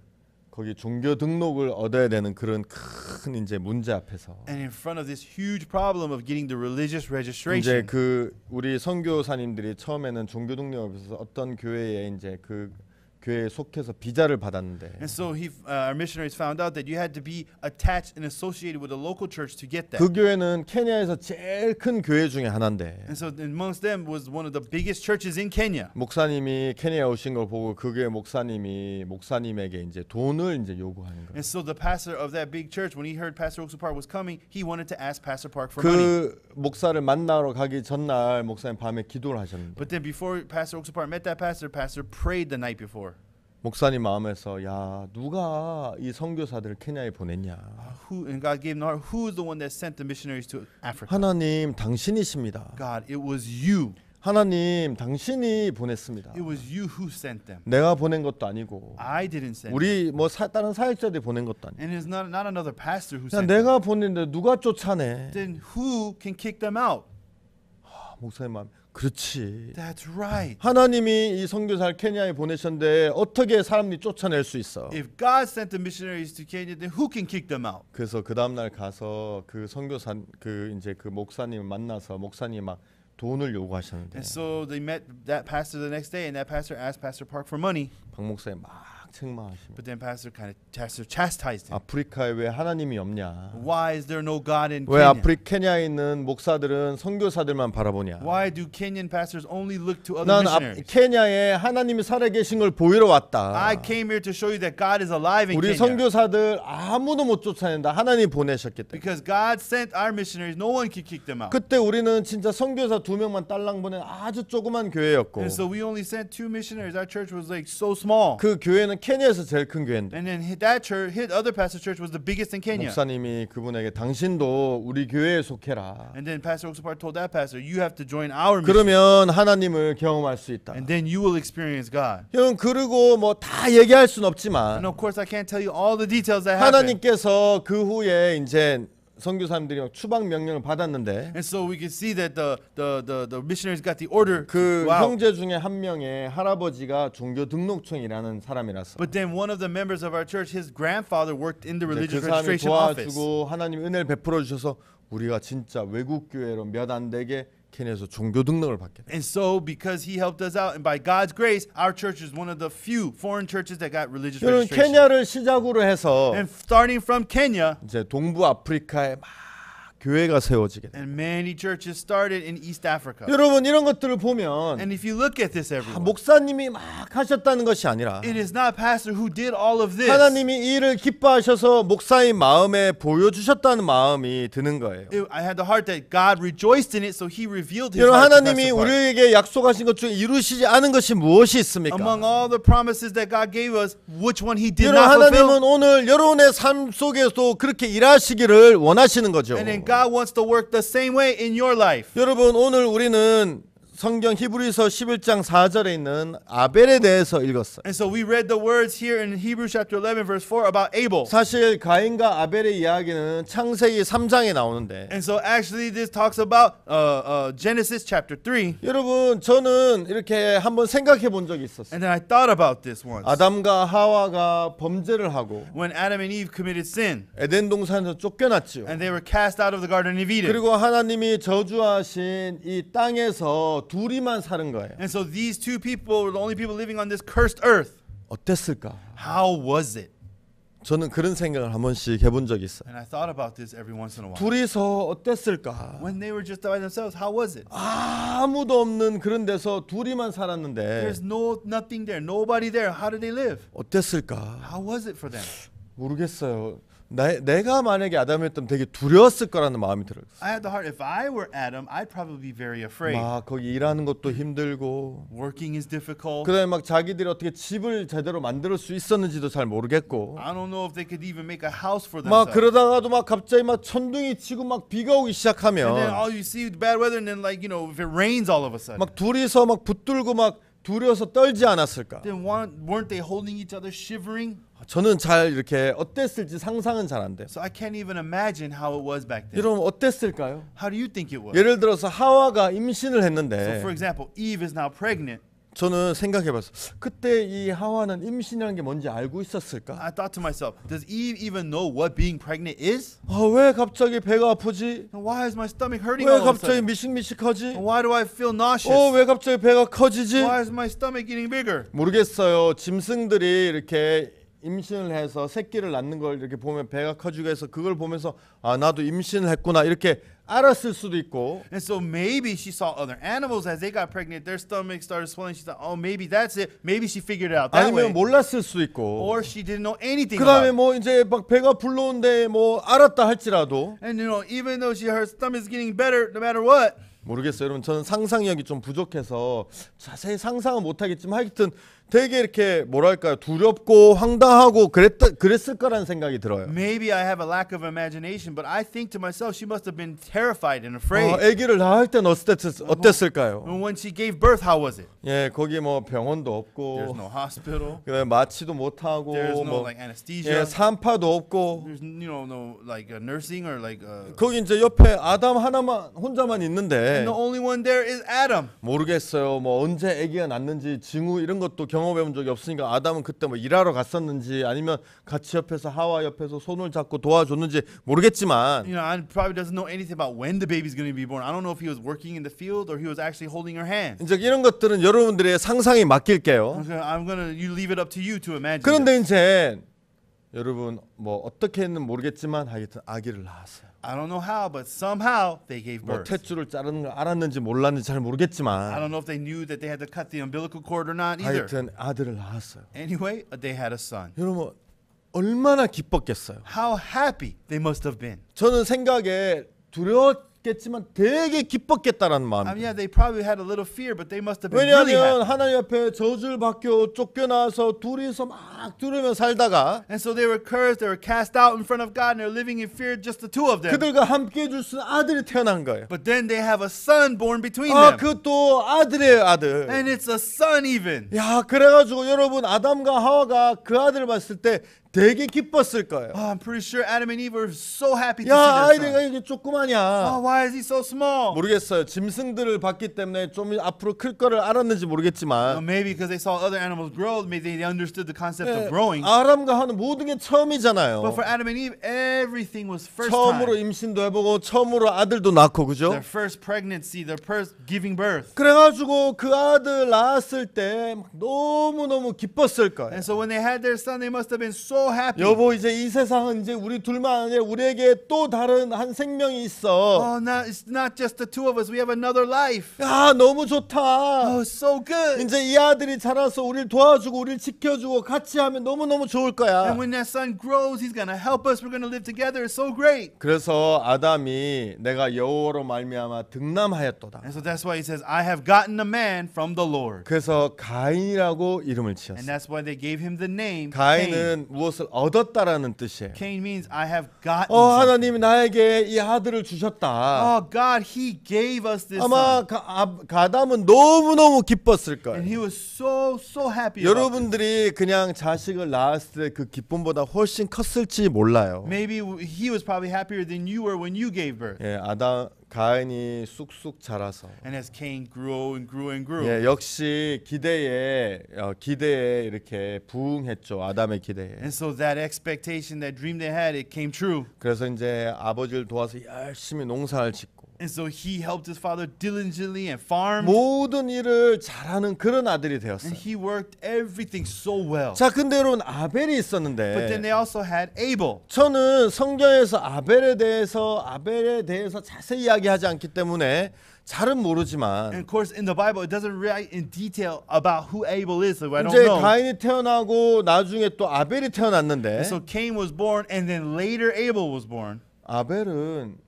거기 종교 등록을 얻어야 되는 그런 큰 이제 문제 앞에서 And in front of this huge problem of getting the religious 이제 registration, 그 우리 선교사님들이 처음에는 종교 등록 앞에서 어떤 교회에 이제 그 교회에 속해서 비자를 받았는데. And so he, uh, our missionaries found out that you had to be attached and associated with a local church to get that. 그 교회는 케냐에서 제일 큰 교회 중에 하나인데. And so amongst them was one of the biggest churches in Kenya. 목사님이 케냐에 오신 걸 보고 그 교회 목사님이 목사님에게 이제 돈을 이제 요구하는 거예요. And so the pastor of that big church, when he heard Pastor Oaksu Park was coming, he wanted to ask Pastor Park for 그 money. 그 목사를 만나러 가기 전날 목사님 밤에 기도를 하셨는데. But then before Pastor Oaksu Park met that pastor, pastor prayed the night before. 목사님 마음에서 야 누가 이 선교사들을 케냐에 보냈냐? Who and God gave Nahar, who's the one that sent the missionaries to Africa? 하나님 당신이십니다. God, it was you. 하나님 당신이 보냈습니다. It was you who sent them. 내가 보낸 것도 아니고 I didn't send 우리 뭐 사, 다른 사역자들이 보낸 것도 아니고 And it's not, not another pastor who 그냥 sent 내가 보냈는데 누가 쫓아내? Then who can kick them out? 목사님 마음 그렇지. That's right. 하나님이 이 선교사를 케냐에 보내셨는데 어떻게 사람들이 쫓아낼 수 있어? If God sent the missionaries to Kenya, then who can kick them out? 그래서 그 다음 날 가서 그 선교사 그 이제 그 목사님 만나서 목사님 막 돈을 요구하셨는데. And so they met that pastor the next day, and that pastor asked Pastor Park for money. 박 목사님 막 책망하시며 But then pastor kind of pastor chastised him. 아프리카에 왜 하나님이 없냐? Why is there no God in 왜 Kenya? 아프리카냐에 있는 목사들은 선교사들만 바라보냐? Why do Kenyan pastors only look to other 난 아, missionaries? 케냐에 하나님이 살아계신 걸 보이러 왔다. I came here to show you that God is alive in 우리 Kenya. 선교사들 아무도 못 쫓아낸다. 하나님 보내셨기 때문에. Because God sent our missionaries, no one could kick them out. 그때 우리는 진짜 선교사 두 명만 딸랑 보낸 아주 조그만 교회였고 And so we only sent two missionaries. Our church was like so small. 그 교회는 케냐에서 제일 큰 교회인데. And then that church, his other pastor's church was the biggest in Kenya. 목사님이 그분에게 당신도 우리 교회에 속해라. And then Pastor Oksapar told that pastor, you have to join our mission. 그러면 하나님을 경험할 수 있다. And then you will experience God. 형 그리고 뭐 다 얘기할 순 없지만. And of course I can't tell you all the details that happened. 하나님께서 그 후에 이제 선교사님들이 막 추방 명령을 받았는데 And so we can see that the the the, the missionaries got the order. 그 Wow. 형제 중에 한 명의 할아버지가 종교 등록청이라는 사람이라서 But then one of the members of our church, his grandfather worked in the 이제 그 religious 사람이 registration office. 도와주고 하나님 은혜를 베풀어 주셔서 우리가 진짜 외국 교회로 몇 안 되게 케냐에서 종교 등록을 받게 And so because he helped us out and by God's grace our church is one of the few foreign churches that got religious registration. 케냐를 시작으로 해서 And starting from Kenya 이제 동부 아프리카에 막 교회가 세워지게 And many churches started in East Africa. 여러분 이런 것들을 보면 And if you look at this 아, everyone, 목사님이 막 하셨다는 것이 아니라 it is not pastor who did all of this. 하나님이 이 일을 기뻐하셔서 목사의 마음에 보여주셨다는 마음이 드는 거예요. It- I had the heart that God rejoiced in it, so He revealed His 여러분 heart to 하나님이 Pastor Park. 우리에게 약속하신 것 중에 이루시지 않은 것이 무엇이 있습니까? Among all the promises that God gave us, which one He did 여러분 not 하나님은 fulfill? 오늘 여러분의 삶 속에서 그렇게 일하시기를 원하시는 거죠. And then God wants to work the same way in your life. 여러분 오늘 우리는 성경 히브리서 11장 4절에 있는 아벨에 대해서 읽었어요. And so we read the words here in Hebrews chapter 11 verse 4 about Abel. 사실 가인과 아벨의 이야기는 창세기 3장에 나오는데. And so actually this talks about uh, uh, Genesis chapter 3. 여러분 저는 이렇게 한번 생각해 본 적이 있었어요. And then I thought about this once. 아담과 하와가 범죄를 하고 When Adam and Eve committed sin. 에덴 동산에서 쫓겨났지요. And they were cast out of the garden of Eden. 그리고 하나님이 저주하신 이 땅에서 둘이만 사는 거예요. And so these two people were the only people living on this cursed earth. 어땠을까? How was it? 저는 그런 생각을 한 번씩 해본 적이 있어요. And I thought about this every once in a while. 둘이서 어땠을까? When they were just by themselves, how was it? 아무도 없는 그런 데서 둘이만 살았는데 There's no nothing there, nobody there. How did they live? 어땠을까? How was it for them? 모르겠어요. 나, 내가 만약에 아담이었다면 되게 두려웠을 거라는 마음이 들어요. I had the heart. If I were Adam, I'd probably be very afraid. 막 거기 일하는 것도 힘들고 Working is difficult. 그다음에 막 자기들이 어떻게 집을 제대로 만들 수 있었는지도 잘 모르겠고 I don't know if they could even make a house for 막 themselves. 그러다가도 막 갑자기 막 천둥이 치고 막 비가 오기 And then 시작하면 all you see is bad weather, and then like you know, if it rains all of a sudden. 막 둘이서 막 붙들고 막 두려워서 떨지 않았을까? Then weren't they holding each other, shivering? 저는 잘 이렇게 어땠을지 상상은 잘 안 돼. So I can't even imagine how it was back then. 여러분 어땠을까요? How do you think it was? 예를 들어서 하와가 임신을 했는데. So for example, Eve is now pregnant. 저는 생각해봤어. 그때 이 하와는 임신이라는 게 뭔지 알고 있었을까? I thought to myself, does Eve even know what being pregnant is? 아, 왜 갑자기 배가 아프지? And why is my stomach hurting 왜 all of a 갑자기 sudden? 미식미식하지? And why do I feel nauseous? 어, 왜 갑자기 배가 커지지? Why is my stomach getting bigger? 모르겠어요. 짐승들이 이렇게 임신을 해서 새끼를 낳는 걸 이렇게 보면 배가 커지고 해서 그걸 보면서 아 나도 임신을 했구나 이렇게 알았을 수도 있고. And so maybe she saw other animals as they got pregnant. Their stomach started swelling. She thought, oh, maybe that's it. Maybe she figured it out that 아니면 way. 몰랐을 수도 있고. Or she didn't know anything. 그다음에 about 뭐 이제 막 배가 불러온데 뭐 알았다 할지라도 it. And you know, even though she her stomach's getting better, no matter what. 모르겠어요. 여러분 저는 상상력이 좀 부족해서 자세히 상상은 못하겠지만 하여튼 되게 이렇게 뭐랄까요 두렵고 황당하고 그랬 그랬을 거라는 생각이 들어요. Maybe I have a lack of imagination, but I think to myself she must have been terrified and afraid. 어, 아기를 낳을 땐 어땠, 어땠을까요? When she gave birth, how was it? 예, 거기 뭐 병원도 없고, There's no hospital. 그다음에 마취도 못 하고, There's no 뭐, like anesthesia. 예, 산파도 없고, There's you know no like uh, nursing or like. Uh, 거기 이제 옆에 아담 하나만 혼자만 있는데, and the only one there is Adam. 모르겠어요. 뭐 언제 아기가 낳는지 징후 이런 것도 경 경험해본 적이 없으니까 아담은 그때 뭐 일하러 갔었는지 아니면 같이 옆에서 하와 옆에서 손을 잡고 도와줬는지 모르겠지만 You know, I probably doesn't know anything about when the baby's going to be born. I don't know if he was working in the field or he was actually holding her hand. 이제 이런 것들은 여러분들의 상상에 맡길게요. Okay, I'm gonna you leave it up to you to imagine. it. 그런데 이제 여러분 뭐 어떻게 했는 모르겠지만 하여튼 아기를 낳았어요. I don't know how, but somehow they gave birth. 탯줄을 자르는 걸 알았는지 몰랐는지 잘 모르겠지만 don't know if they knew that they had to cut the umbilical cord or not either. 하여튼 아들을 낳았어요. Anyway, they had a son. 여러분 얼마나 기뻤겠어요. How happy they must have been. 저는 생각에 두려워 겠지만 되게 기뻤겠다라는 마음. I mean, yeah, they probably had a little fear, but they must have been really 왜냐하면 happy. 하나님 앞에 저주를 받고 쫓겨나서 둘이서 막 두르며 살다가. And so they were cursed, they were cast out in front of God, and they're living in fear, just the two of them. 그들과 함께 해줄 수 있는 아들이 태어난 거예요. But then they have a son born between 아, them. 아, 그것도 아들의 아들. And it's a son even. 야, 그래가지고 여러분 아담과 하와가 그 아들을 봤을 때 되게 기뻤을 거예요. Oh, I'm pretty sure Adam and Eve were so happy to 야, see their 아이들가 son. 이게 조그마냐? Oh, why is he so small? 모르겠어요. 짐승들을 봤기 때문에 좀 앞으로 클 거를 알았는지 Well, 모르겠지만 maybe because they saw other animals grow, maybe they understood the concept of growing. 아람과 하는 모든 게 But 처음이잖아요. for Adam and Eve, everything was first 처음으로 time. 임신도 해보고 처음으로 아들도 낳고 그죠? Their first pregnancy, their first giving birth. 그래가지고 그 아들 낳았을 때 너무 너무 기뻤을 거예요. And so when they had their son, they must have been so so happy. 여보 이제 이 세상은 이제 우리 둘만 아니라 우리에게 또 다른 한 생명이 있어. Oh, not, it's not just the two of us. We have another life. 야 너무 좋다. Oh, so good. 이제 이 아들이 자라서 우리를 도와주고 우리를 지켜주고 같이 하면 너무 너무 좋을 거야. And when that son grows, he's gonna help us. We're gonna live together. It's so great. 그래서 아담이 내가 여호와로 말미암아 득남하였도다. And so that's why he says, I have gotten a man from the Lord. 그래서 가인이라고 이름을 지었어. And that's why they gave him the name. 가인은 무엇 무엇을 얻었다라는 뜻이에요. Cain means I have gotten. 어 하나님이 나에게 이 아들을 주셨다. Oh God, He gave us this. 아마 가, 아, 가담은 너무 너무 기뻤을 거예요. And he was so so happy. 여러분들이 그냥 자식을 낳았을 때그 기쁨보다 훨씬 컸을지 몰라요. Maybe he was probably happier than you were when you gave birth. 예, 아담 가인이 쑥쑥 자라서 And as Cain grew and grew and grew. 예, 역시 기대에 어, 기대에 이렇게 부응했죠. 아담의 기대에. And so that expectation, that dream they had, it came true. 그래서 이제 아버지를 도와서 열심히 농사를 짓고 And so he helped his father diligently and farmed. 모든 일을 잘하는 그런 아들이 되었어요. And he worked everything so well. 자, 근데 여러분 아벨이 있었는데. But then they also had Abel. 저는 성경에서 아벨에 대해서 아벨에 대해서 자세히 이야기하지 않기 때문에 잘은 모르지만 And of course in the Bible it doesn't write in detail about who Abel is so I don't 이제 know. 가인이 태어나고 나중에 또 아벨이 태어났는데 And so Cain was born and then later Abel was born. 아벨은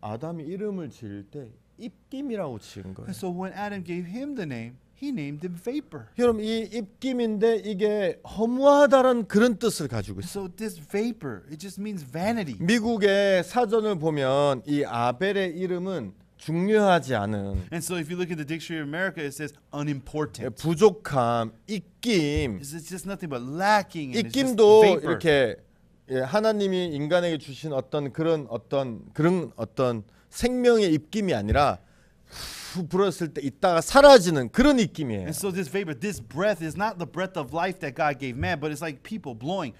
아담이 이름을 지을 때 입김이라고 지은 거예요. And so when Adam gave him the name, he named him vapor. 여러분 이 입김인데 이게 허무하다는 그런 뜻을 가지고 있어요. So this vapor, it just means vanity. 미국의 사전을 보면 이 아벨의 이름은 중요하지 않은 And so if you look at the dictionary of America it says unimportant. 부족함, 입김. It's just nothing but lacking and it's just 입김도 vapor. 이렇게 예, 하나님이 인간에게 주신 어떤 그런 어떤 그런 어떤 생명의 입김이 아니라 후 불었을 때 있다가 사라지는 그런 입김이에요. And so this vapor, this breath is not the breath of life that God gave man, but it's like people blowing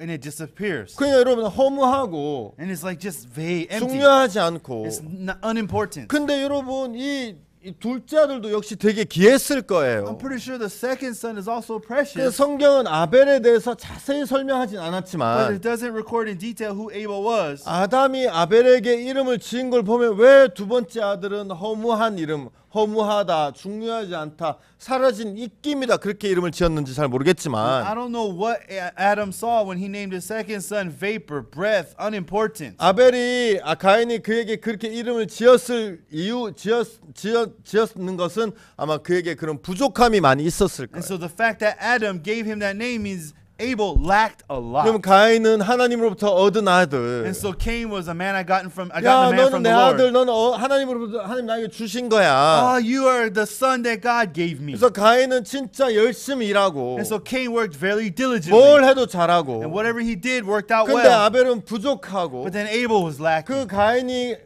and it disappears. 그냥 여러분 허무하고 and it's like just vague, empty. 중요하지 않고 it's not unimportant. 근데 여러분 이이 둘째 아들도 역시 되게 귀했을 거예요. I'm pretty sure the second son is also 그 precious, 성경은 아벨에 대해서 자세히 설명하진 but 않았지만 it doesn't record in detail who Abel was. 아담이 아벨에게 이름을 지은 걸 보면 왜 두 번째 아들은 허무한 이름, 허무하다, 중요하지 않다, 사라진 입김이다 그렇게 이름을 지었는지 잘 모르겠지만 I don't know what Adam saw when he named his second son vapor, breath, unimportant. 아벨이 아, 가인이 그에게 그렇게 이름을 지었을 이유 지었 지었 지었는 것은 아마 그에게 그런 부족함이 많이 있었을 거예요. And so the fact that Adam gave him that name means Abel lacked a lot. 그럼 가인은 하나님으로부터 얻은 아들. And so Cain was a man I gotten from I got a man from the Lord. 야, 너는 내 아들, 너는 어, 하나님으로부터 하나님 나에게 주신 거야. Oh, you are the son that God gave me. 그래서 가인은 진짜 열심히 일하고. And so Cain worked very diligently. 뭘 해도 잘하고. And whatever he did worked out 근데 well. 근데 아벨은 부족하고. But then Abel was lacking. 그 가인이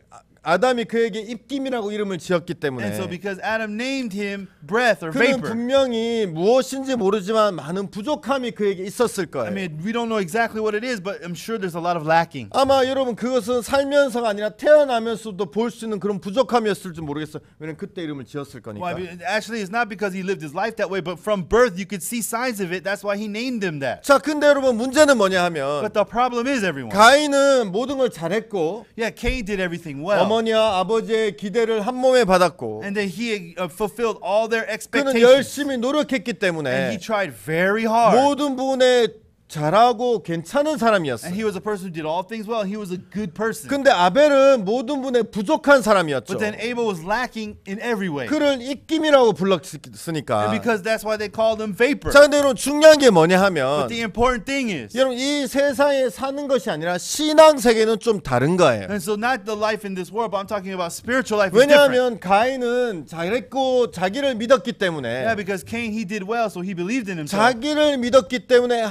아담이 그에게 입김이라고 이름을 지었기 And 때문에 so because Adam named him breath or 그는 vapor. 분명히 무엇인지 모르지만 많은 부족함이 그에게 있었을 I 거예요. mean, we don't know exactly what it is, but I'm sure there's a lot of lacking. 아마 여러분 그것은 살면서가 아니라 태어나면서도 볼 수 있는 그런 부족함이었을지 모르겠어요. 왜냐면 그때 이름을 지었을 거니까. Why? Because- Actually, it's not because he lived his life that way, but from birth you could see signs of it. That's why he named them that. 자, 근데 여러분 문제는 뭐냐 하면 But the problem is, everyone. 가인은 모든 걸 잘했고 Yeah, Cain did everything well. 어머니와 아버지의 기대를 한 몸에 받았고 And that he uh, fulfilled all their 그는 expectations. 열심히 노력했기 And he 때문에 tried very hard. 모든 분의 잘하고 괜찮은 And 사람이었어요. he was a person who did all things well. He was a good person. 근데 아벨은 모든 분의 부족한 사람이었죠. But then Abel was lacking in every way. 그를 입김이라고 And 불렀으니까. because that's why they called him vapor. 자, 근데 여러분 중요한 게 뭐냐 하면 But the important thing is, 여러분 이 세상에 사는 것이 아니라 신앙 세계는 좀 다른 거예요. and so not the life in this world, but I'm talking about spiritual life. Is different. 왜냐하면 가인은 잘했고 자기를 믿었기 때문에 Yeah, because Cain he did well, so he believed in himself. 자기를 믿었기 때문에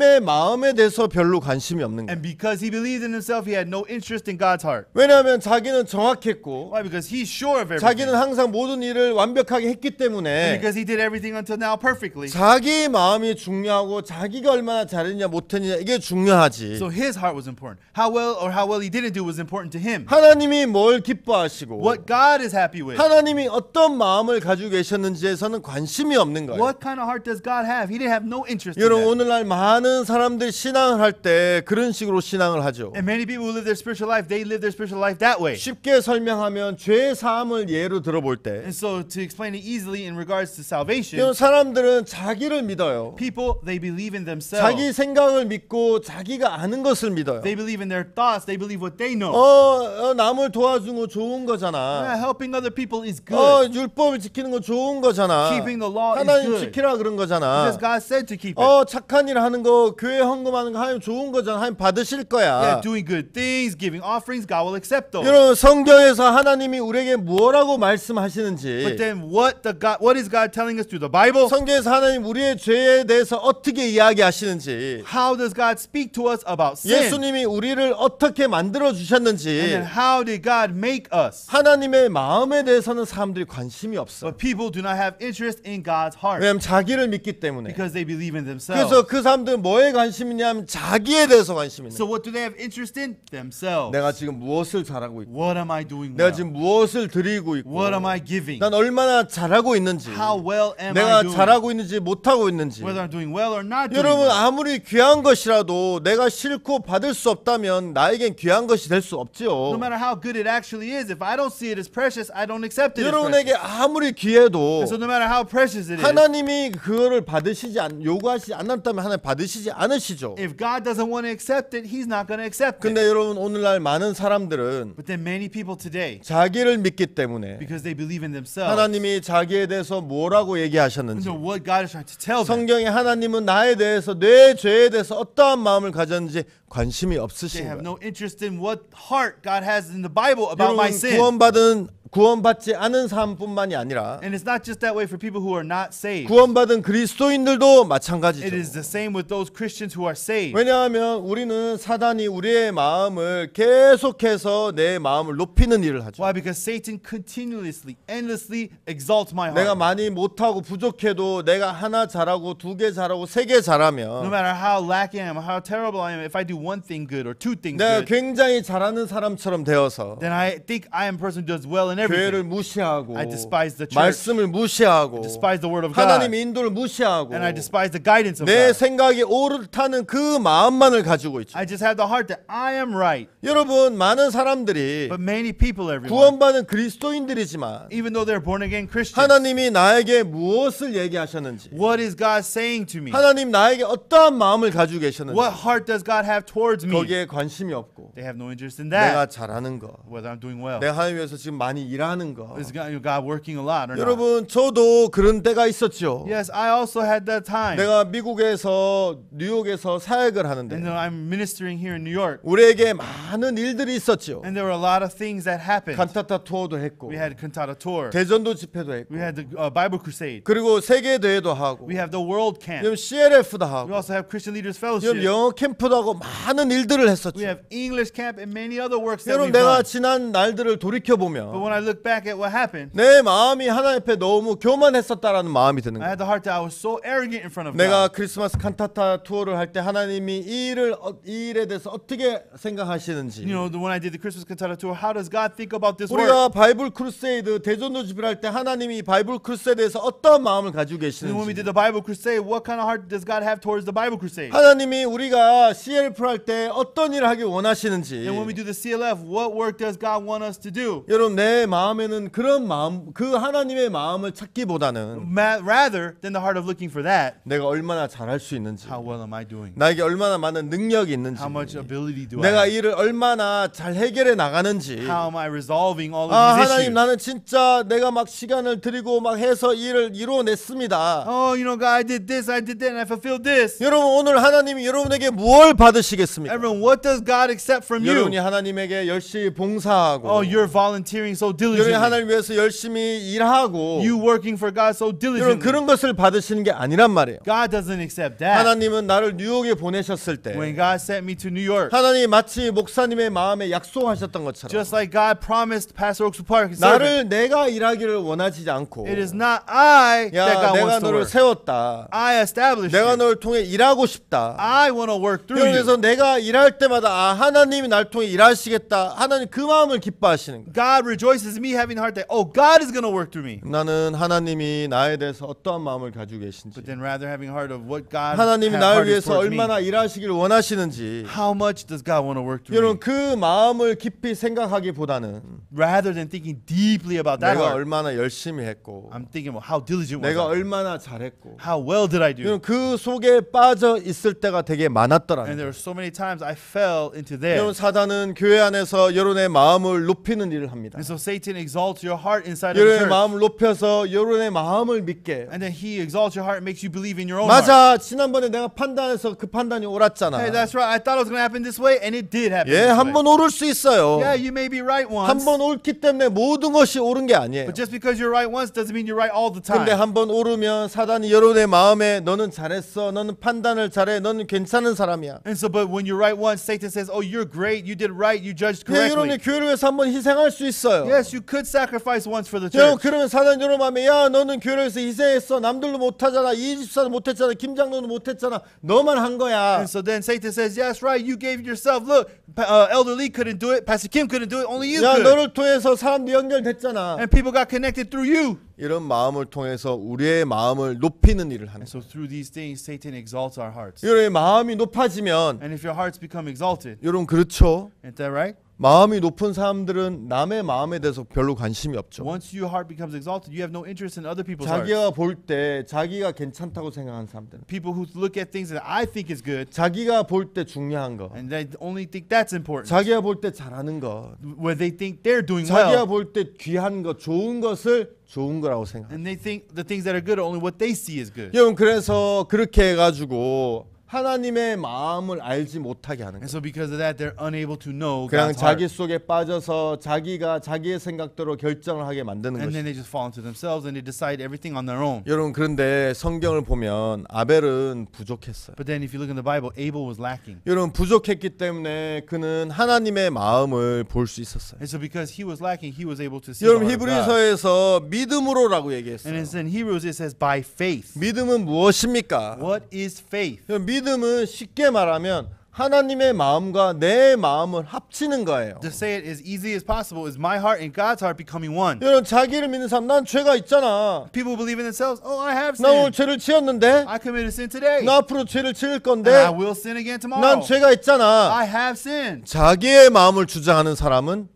하나님의 마음에 대해서 별로 관심이 없는 거예요. And because he believed in himself, he had no interest in God's heart. 왜냐하면 자기는 정확했고 Why? Because he's sure of everything. 자기는 항상 모든 일을 완벽하게 했기 때문에 Because he did everything until now perfectly. 자기 마음이 중요하고 자기가 얼마나 잘했냐 못했냐 이게 중요하지. So his heart was important. How well or how well he didn't do was important to him. 하나님이 뭘 기뻐하시고 What God is happy with. 하나님이 어떤 마음을 가지고 계셨는지에서는 관심이 없는 거예요. What kind of heart does God have? He didn't have no interest. 여러분 in that. 오늘날 많은 많은 사람들이 신앙을 할 때 그런 식으로 신앙을 하죠. And many people who live their spiritual life, they live their spiritual life that way. 쉽게 설명하면 죄 사함을 예로 들어볼 때 And so to explain it easily in regards to 이런 salvation, 사람들은 자기를 믿어요. people they believe in 자기 themselves. 생각을 믿고 자기가 아는 것을 믿어요. They believe in their thoughts, they believe what they 어, know. 어, 남을 도와준 거 좋은 Yeah, 거잖아. helping other people is 어, good. 율법을 지키는 거 좋은 거잖아. Keeping the law is 하나님 good. 지키라 그런 거잖아. Because God said to keep it. 어, 착한 일 하는 거 이거 교회 헌금하는 거 하나님 좋은 거잖아. 하나님 받으실 거야. Yeah, doing good things, giving offerings, God will accept those. 여러분 성경에서 하나님이 우리에게 뭐라고 말씀하시는지. But then what the God, what is God telling us through the Bible? 성경에서 하나님 우리의 죄에 대해서 어떻게 이야기하시는지. How does God speak to us about sin? 예수님이 우리를 어떻게 만들어 주셨는지. And then how did God make us? 하나님의 마음에 대해서는 사람들이 관심이 없어. But people do not have interest in God's heart. 왜냐면 자기를 믿기 때문에. Because they believe in themselves. 그래서 그 사람들 사람들은 뭐에 관심이냐면 자기에 대해서 관심이 있는. So what do they have interest in? Themselves. 내가 지금 무엇을 잘하고 있고. What am I doing? 내가 지금 무엇을 드리고 있고. What am I giving? 난 얼마나 잘하고 있는지. How well am 내가 I doing? 잘하고 있는지 못하고 있는지. Whether I'm doing well or not. 여러분 well. 아무리 귀한 것이라도 내가 싫고 받을 수 없다면 나에겐 귀한 것이 될 수 없지요. No matter how good it actually is, if I don't see it as precious, I don't accept it. 여러분에게 아무리 귀해도. So no matter how precious it is. 하나님이 그거를 받으시지 않 요구하시지 않았다면 하나님 받으시. 받으시지 않으시죠. If God doesn't want to accept it, he's not going to accept 근데 it. 여러분 오늘날 많은 사람들은 But then many people today 자기를 믿기 때문에 because they believe in themselves. 하나님이 자기에 대해서 뭐라고 얘기하셨는지 So what God is trying to tell them, 성경에 하나님은 나에 대해서 내 죄에 대해서 어떠한 마음을 가졌는지 관심이 they 없으신 have 거예요. no interest in what heart God has in the Bible about my 여러분 sin. 구원받은 구원받지 않은 사람뿐만이 아니라 And it's not just that way for people who are not saved. 구원받은 그리스도인들도 It is 마찬가지죠. the same with those Christians who are saved. 왜냐하면 우리는 사단이 우리의 마음을 계속해서 내 마음을 높이는 일을 하죠. Why? Because Satan continuously, endlessly exalts my 내가 heart. 많이 못하고 부족해도 내가 하나 잘하고 두 개 잘하고 세개 No 잘하면 matter how lacking I am, how terrible I am, if I do one thing good or two things 내가 good, 굉장히 잘하는 사람처럼 되어서 then I think I am a person who does well in 교회를 everything. 무시하고 I despise the church. 말씀을 무시하고 Despise the word of God. 하나님의 인도를 무시하고 And I despise the guidance of 내 God. 생각이 옳다는 그 마음만을 가지고 있죠. I just have the heart that I am right. 여러분 많은 사람들이 But many people, everyone, 구원받은 그리스도인들이지만 even though they're born again Christians, 하나님이 나에게 무엇을 얘기하셨는지 what is God saying to me? 하나님 나에게 어떠한 마음을 가지고 계셨는지 What heart does God have towards me? 거기에 관심이 없고 They have no interest in that. 내가 잘하는 거 whether I'm doing well. 내가 하나님 위해서 지금 많이 일하는 거. Is God, God working a lot or not? 여러분 저도 그런 때가 있었죠. Yes, I also had that time. 내가 미국에서 뉴욕에서 사역을 And 하는데 then I'm ministering here in New York, 우리에게 많은 일들이 있었죠. and there were a lot of things that happened. 간타타 투어도 했고 We had Cantata Tour. 대전도 집회도 했고 We had the uh, Bible Crusade. 그리고 세계 대회도 하고 We have the World Camp. 지금 CLF도 We 하고 also have Christian Leaders 지금 Fellowship. 영어 캠프도 하고 많은 일들을 We 했었죠. have English Camp and many other works that 여러분 we've 내가 done. 지난 날들을 돌이켜 But 보면 when I I look back at what happened, 내 마음이 하나님 앞에 너무 교만했었다라는 마음이 드는 I 거예요. had the heart that I was so arrogant in front of 내가 God. 크리스마스 칸타타 투어를 할 때 하나님이 이 일을 어- 이 일에 대해서 어떻게 생각하시는지 You know, the, when I did the Christmas cantata tour, how does God think about this work? 우리가 바이블 크루세이드 대전도 집회할 때 하나님이 바이블 크루세이드에 대해서 어떤 마음을 가지고 And when we 계시는지 did the Bible crusade, what kind of heart does God have towards the Bible crusade? 하나님이 우리가 CL 풀할 때 어떤 일을 하기 원하시는지 And when we do the CLF, what work does God want us to do? 여러분 내 마음에는 그런 마음 그 하나님의 마음을 찾기보다는 rather than the heart of looking for that. 내가 얼마나 잘할 수 있는지 How well am I doing? 나에게 얼마나 많은 능력이 있는지 How much ability do 내가 I have? 일을 얼마나 잘 해결해 나가는지 How am I resolving all of 아, these 하나님 issues? 나는 진짜 내가 막 시간을 들이고 막 해서 일을 이루어냈습니다. Oh, you know, God, I did this, I did that, and I fulfilled this. 여러분 오늘 하나님이 여러분에게 무엇 받으시겠습니까? Everyone, what does God accept from you? 여러분이 하나님에게 열심히 봉사하고 Oh, you're volunteering so diligently. 여러분 하나님 위해서 열심히 일하고 you working for God so diligently. 여러분 그런 것을 받으시는 게 아니란 말이에요. God doesn't accept that. 하나님은 나를 뉴욕에 보내셨을 때 When God sent me to New York. 하나님이 마치 목사님의 마음에 약속하셨던 것처럼 Just like God promised Pastor Oaks Park. 나를 내가 일하기를 원하지 않고 It is not I 야, that God 내가 wants to 너를 work. 세웠다. I established 내가 너를 통해 일하고 싶다. I want to work through you. 그래서 내가 일할 때마다 아 하나님이 날 통해 일하시겠다. 하나님 그 마음을 기뻐하시는 거예요. God rejoices this is me having a hard day. Oh, God is going to work through me. 나는 하나님이 나에 대해서 어떠한 마음을 가지고 계신지 But then rather having heart of what God 하나님이 ha- 나를 heart is 위해서 towards me. 얼마나 일하시길 원하시는지 How much does God want to work through 여러분 me? 그 마음을 깊이 생각하기보다는 Rather than thinking deeply about that 내가 heart, 얼마나 열심히 했고 I'm thinking well, how diligent was 내가 I? 얼마나 잘했고 How well did I do? 여러분 그 속에 빠져 있을 때가 되게 많았더라는 And there 거예요. were so many times I fell into there. 여러분 사단은 교회 안에서 여러분의 마음을 높이는 일을 합니다. And so Satan exalts your heart inside of the 여러분의 church. 마음을 높여서 여러분의 마음을 믿게. And then he exalts your heart, and makes you believe in your own heart. 맞아. 지난번에 내가 판단해서 그 판단이 옳았잖아. Hey, that's right. I thought it was going to happen this way, and it did happen. 예, this 한 way. 번 오를 수 있어요. Yeah, you may be right once. 한번 옳기 때문에 모든 것이 옳은 게 아니에요. But just because you're right once doesn't mean you're right all the time. 근데 한 번 오르면 사단이 여러분의 마음에 너는 잘했어. 너는 판단을 잘해. 너는 괜찮은 사람이야. And so, but when you're right once, Satan says, "Oh, you're great. You did right. You judged 예, correctly." 여러분의 교회를 위해서 한 번 희생할 수 있어요. Yeah, Yes, you could sacrifice once for the 형, church. 그러면 사단이 여러마음에 야 너는 교회에서 희생했어 남들도 못하잖아 이 집사도 못했잖아 김장로도 못했잖아 너만 한 거야 And so then Satan says, "Yes, right. You gave yourself. Look, Pa- uh, Elder Lee couldn't do it. Pastor Kim couldn't do it. Only you 야 could. 너를 통해서 사람들이 연결됐잖아 And people got connected through you. 이런 마음을 통해서 우리의 마음을 높이는 일을 하는 And 거예요 so through these things, Satan exalts our hearts. 여러분의 마음이 높아지면 And if your hearts become exalted, 여러분 그렇죠? isn't that right? 마음이 높은 사람들은 남의 마음에 대해서 별로 관심이 없죠. Once your heart becomes exalted, you have no interest in other people's hearts. 자기가 볼때 자기가 괜찮다고 생각하는 사람들은 People who look at things that I think is good 자기가 볼 때 중요한 거 and they only think that's important. 자기가 볼 때 잘하는 거 where they think they're doing 자기가 well. 자기가 볼 때 귀한 거 좋은 것을 좋은 거라고 생각. And they think the things that are good are only what they see is good. 여러분 그래서 그렇게 해 가지고 하나님의 마음을 알지 못하게 하는 And 거예요. so because of that, they're unable to know 그냥 God's 자기 heart. 속에 빠져서 자기가 자기의 생각대로 결정을 하게 만드는 And then 것이죠. they just fall into themselves and they decide everything on their own. 여러분 그런데 성경을 보면 아벨은 부족했어요. But then if you look in the Bible, Abel was lacking. 여러분 부족했기 때문에 그는 하나님의 마음을 볼 수 있었어요. And so because he was lacking, he was able to see the 여러분 heart of God. 히브리서에서 믿음으로라고 And 얘기했어요. it's in Hebrews it says by faith. 믿음은 무엇입니까? What is faith? 여러분, 믿음은 쉽게 말하면 하나님의 마음과 내 마음을 합치는 거예요. To say it as easy as possible is my heart and God's heart becoming one. 여러분 자기를 믿는 사람 난 죄가 있잖아. People believe in themselves. Oh, I have sin. 나 오늘 죄를 지었는데. I committed sin today. 나 앞으로 죄를 지을 건데. And I will sin again tomorrow. 난 죄가 있잖아. I have sin. 자기의 마음을 주장하는 사람은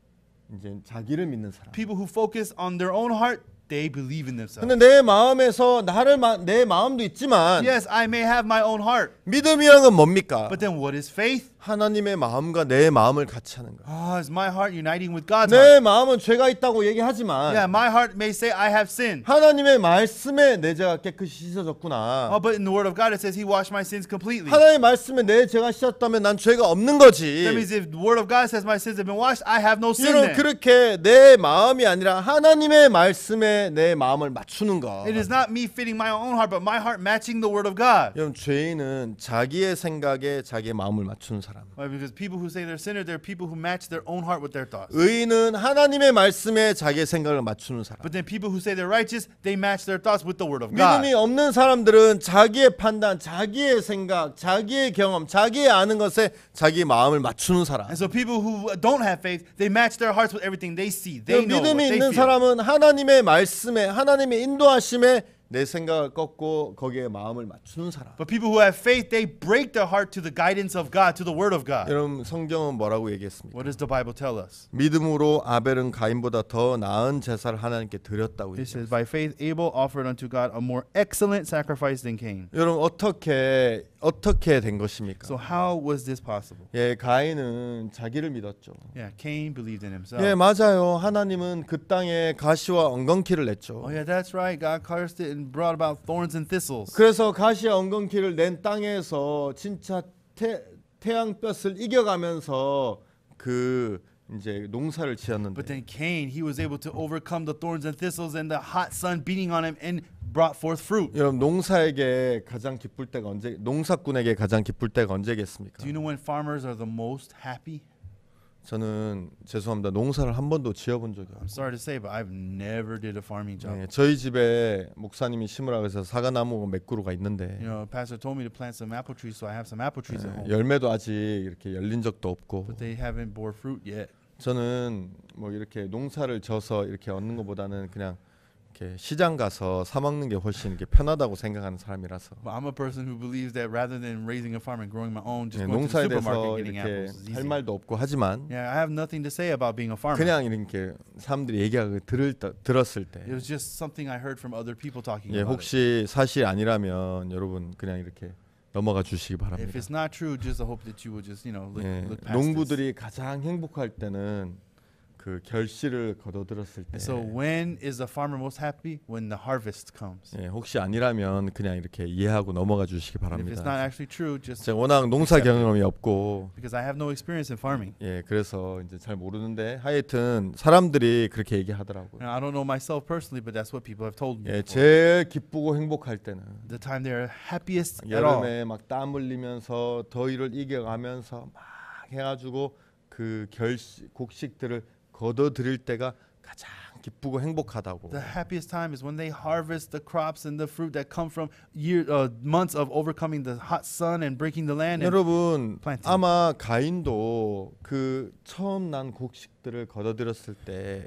이제 자기를 믿는 사람. People who focus on their own heart they believe in themselves. 근데 내 마음에서 나를 마, 내 마음도 있지만 Yes, I may have my own heart. 믿음이란 건 뭡니까? But then what is faith? 하나님의 마음과 내 마음을 같이 하는 거야. Oh, is my heart uniting with God's 내 heart? 마음은 죄가 있다고 얘기하지만 Yeah, my heart may say I have sinned. 하나님의 말씀에 내 죄가 깨끗이 씻어졌구나. Oh, but in the Word of God it says He washed my sins completely. 하나님의 말씀에 내 죄가 씻었다면 난 죄가 없는 That 거지. means if the Word of God says my sins have been washed, I have no sin. 이런 Then. 그렇게 내 마음이 아니라 하나님의 말씀에 내 마음을 맞추는 거. It is not me fitting my own heart, but my heart matching the Word of God. 여러분 죄인은 자기의 생각에 자기의 마음을 맞추는 사람. Why? Because people who say they're sinners, they're people who match their own heart with their thoughts. 의인은 하나님의 말씀에 자기의 생각을 맞추는 사람. But then people who say they're righteous, they match their thoughts with the word of God. 믿음이 없는 사람들은 자기의 판단, 자기의 생각, 자기의 경험, 자기의 아는 것에 자기 마음을 맞추는 사람. And so people who don't have faith, they match their hearts with everything they see. They know what 믿음이 they 있는 feel. 사람은 하나님의 말씀에 하나님의 인도하심에 내 생각을 꺾고 거기에 마음을 맞추는 사람. But people who have faith, they break their heart to the guidance of God, to the word of God. 여러분 성경은 뭐라고 얘기했습니까? What does the Bible tell us? 믿음으로 아벨은 가인보다 더 나은 제사를 하나님께 드렸다고 This is by faith Abel offered unto God a more excellent sacrifice than Cain. 여러분 어떻게 어떻게 된 것입니까? So how was this possible? 예, 가인은 자기를 믿었죠. Yeah, Cain believed in himself. 예, 맞아요. 하나님은 그 땅에 가시와 엉겅퀴를 냈죠. Oh yeah, that's right. God cursed it and brought about thorns and thistles. 그래서 가시와 엉겅퀴를 낸 땅에서 진짜 태, 태양볕을 이겨가면서 그 이제 농사를 지었는데. But then Cain, he was able to overcome the thorns and thistles and the hot sun beating on him and brought forth fruit. 여러분 농사에게 가장 기쁠 때가 언제 농사꾼에게 가장 기쁠 때가 언제겠습니까? Do you know when farmers are the most happy? 저는 죄송합니다. 농사를 한 번도 지어본 적이 I'm 없어요. sorry to say, but I've never did a farming job. 네, 저희 집에 목사님이 심으라고 해서 사과나무 맥구루가 You 있는데 know, pastor told me to plant some apple trees, so I have some apple trees at home. 열매도 아직 이렇게 열린 적도 없고 But they haven't bore fruit yet. 저는 뭐 이렇게 농사를 져서 이렇게 얻는 것보다는 그냥 이렇게 시장 가서 사 먹는 게 훨씬 이렇게 편하다고 생각하는 사람이라서. But I'm a person who believes that rather than raising a farm and growing my own, just 예, going to the 농사에 supermarket 대해서 and getting 이렇게 apples is 할 easy. 말도 없고 하지만 Yeah, I have nothing to say about being a farmer. 그냥 이렇게 사람들이 얘기하고 들을 때- 들었을 때 It was just something I heard from other people talking 예, about 혹시 사실 아니라면 여러분 그냥 이렇게 넘어가 주시기 it. If 바랍니다. it's not true, just I hope that you will just, you know, look, 예, look past this. 농부들이 가장 행복할 때는 그 결실을 거둬들었을 때. So when is the farmer most happy? When the harvest comes. 예, 혹시 아니라면 그냥 이렇게 이해하고 넘어가 주시기 If it's not 바랍니다. actually true, just 제가 워낙 농사 경험이 없고 because I have no experience in farming. 예, 그래서 이제 잘 모르는데 하여튼 사람들이 그렇게 얘기하더라고요. And I don't know myself personally, but that's what people have told me. 예, before. 제일 기쁘고 행복할 때는 the time they're happiest at all. 여름에 막 땀 흘리면서 더위를 이겨가면서 막 해가지고 그결 곡식들을 거둬들일 때가 가장 기쁘고 행복하다고. The happiest time is when they harvest the crops and the fruit that come from year, uh, months of overcoming the hot sun and breaking the land. 여러분 planting. 아마 가인도 그 처음 난 곡식들을 거둬들였을 때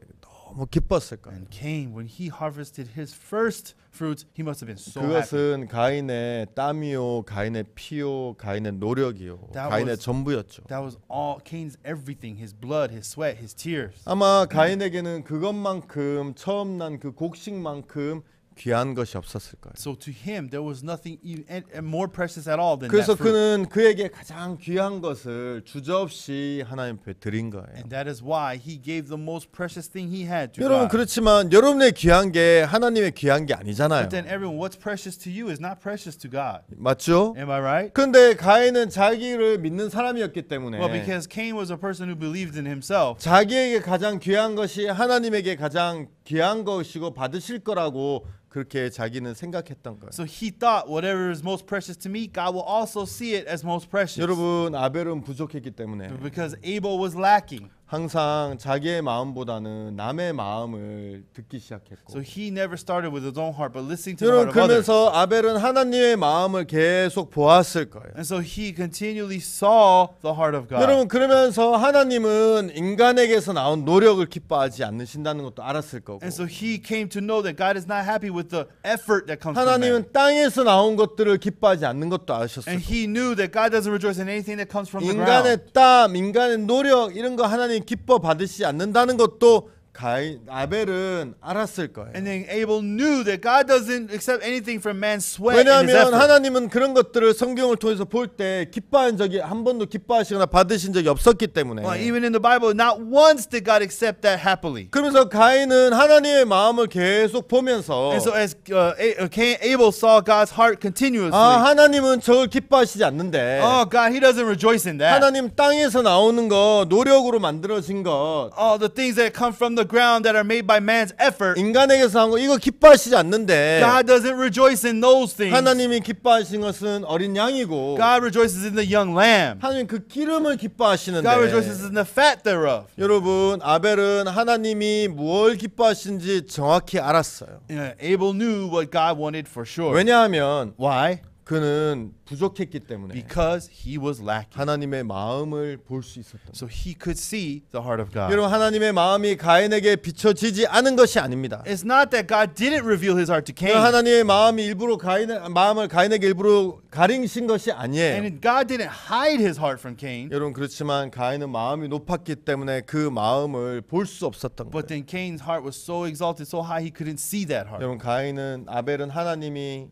너무 기뻤을 거예요. And Cain, when he harvested his first fruits, he must have been so happy. 그것은 가인의 땀이요, 가인의 피요, 가인의 노력이요, That 가인의 was- 전부였죠. That was all Cain's everything, his blood, his sweat, his tears. 아마 가인에게는 그것만큼 처음 난그 곡식만큼 귀한 것이 없었을까요? So to him there was nothing even, more precious at all than 그래서 that fruit. 그는 그에게 가장 귀한 것을 주저없이 하나님 앞에 드린 거예요. And that is why he gave the most precious thing he had to 여러분 God. 그렇지만 여러분의 귀한 게 하나님의 귀한 게 아니잖아요. But then everyone, what's precious to you is not precious to God. 맞죠? Am I right? 근데 가인은 자기를 믿는 사람이었기 때문에 Well, because Cain was a person who believed in himself. 자기에게 가장 귀한 것이 하나님에게 가장 귀한 것이고 받으실 거라고 그렇게 자기는 생각했던 거예요. So he thought whatever is most precious to me, God will also see it as most precious. 여러분 아벨은 부족했기 때문에 Because Abel was lacking. 항상 자기의 마음보다는 남의 마음을 듣기 시작했고. So he never started with his own heart, but listening to the heart of others. 그러면서 아벨은 하나님의 마음을 계속 보았을 거예요. And so he continually saw the heart of God. 여러분 그러면서 하나님은 인간에게서 나온 노력을 기뻐하지 않으신다는 것도 알았을 거고. And so he came to know that God is not happy with the effort that comes from man. 하나님은 땅에서 나온 것들을 기뻐하지 않는 것도 아셨을 거고. And he knew that God doesn't rejoice in anything that comes from the ground. 인간의 땀, 인간의 노력 이런 거 하나님 기뻐 받으시지 않는다는 것도 가인 아벨은 알았을 거예요. And then Abel knew that God doesn't accept anything from man's sweat. and his 왜냐하면 effort. 하나님은 그런 것들을 성경을 통해서 볼때 기뻐한 적이 한 번도 기뻐하시거나 받으신 적이 없었기 때문에. Well, even in the Bible, not once did God accept that happily. 그러면서 가인은 하나님의 마음을 계속 보면서 And so as uh, A- uh, Cain- Abel saw God's heart continuously, 아 하나님은 저걸 기뻐하시지 않는데 oh God, he doesn't rejoice in that. 하나님 땅에서 나오는 거 노력으로 만들어진 것 all the things that come from the ground that are made by man's effort. 인간에게서 한 거 이거 기뻐하시지 않는데. God doesn't rejoice in those things. 하나님이 기뻐하신 것은 어린 양이고. God rejoices in the young lamb. 하나님 그 기름을 기뻐하시는데. God rejoices in the fat thereof. 여러분 아벨은 하나님이 무엇 기뻐하신지 정확히 알았어요. Yeah, Abel knew what God wanted for sure. 왜냐하면 why? 그는 부족했기 때문에 because he was lacking. 하나님의 마음을 볼 수 있었던. So he could see the heart of God. 여러분 하나님의 마음이 가인에게 비춰지지 않은 것이 아닙니다. It's not that God didn't reveal his heart to Cain. 하나님의 마음이 일부러 가인 마음을 가인에게 일부러 가린신 것이 아니에요. And God didn't hide his heart from Cain. 여러분 그렇지만 가인은 마음이 높았기 때문에 그 마음을 볼 수 없었던 거예요. But then Cain's heart was so exalted, so high he couldn't see that heart. 여러분 가인은 아벨은 하나님이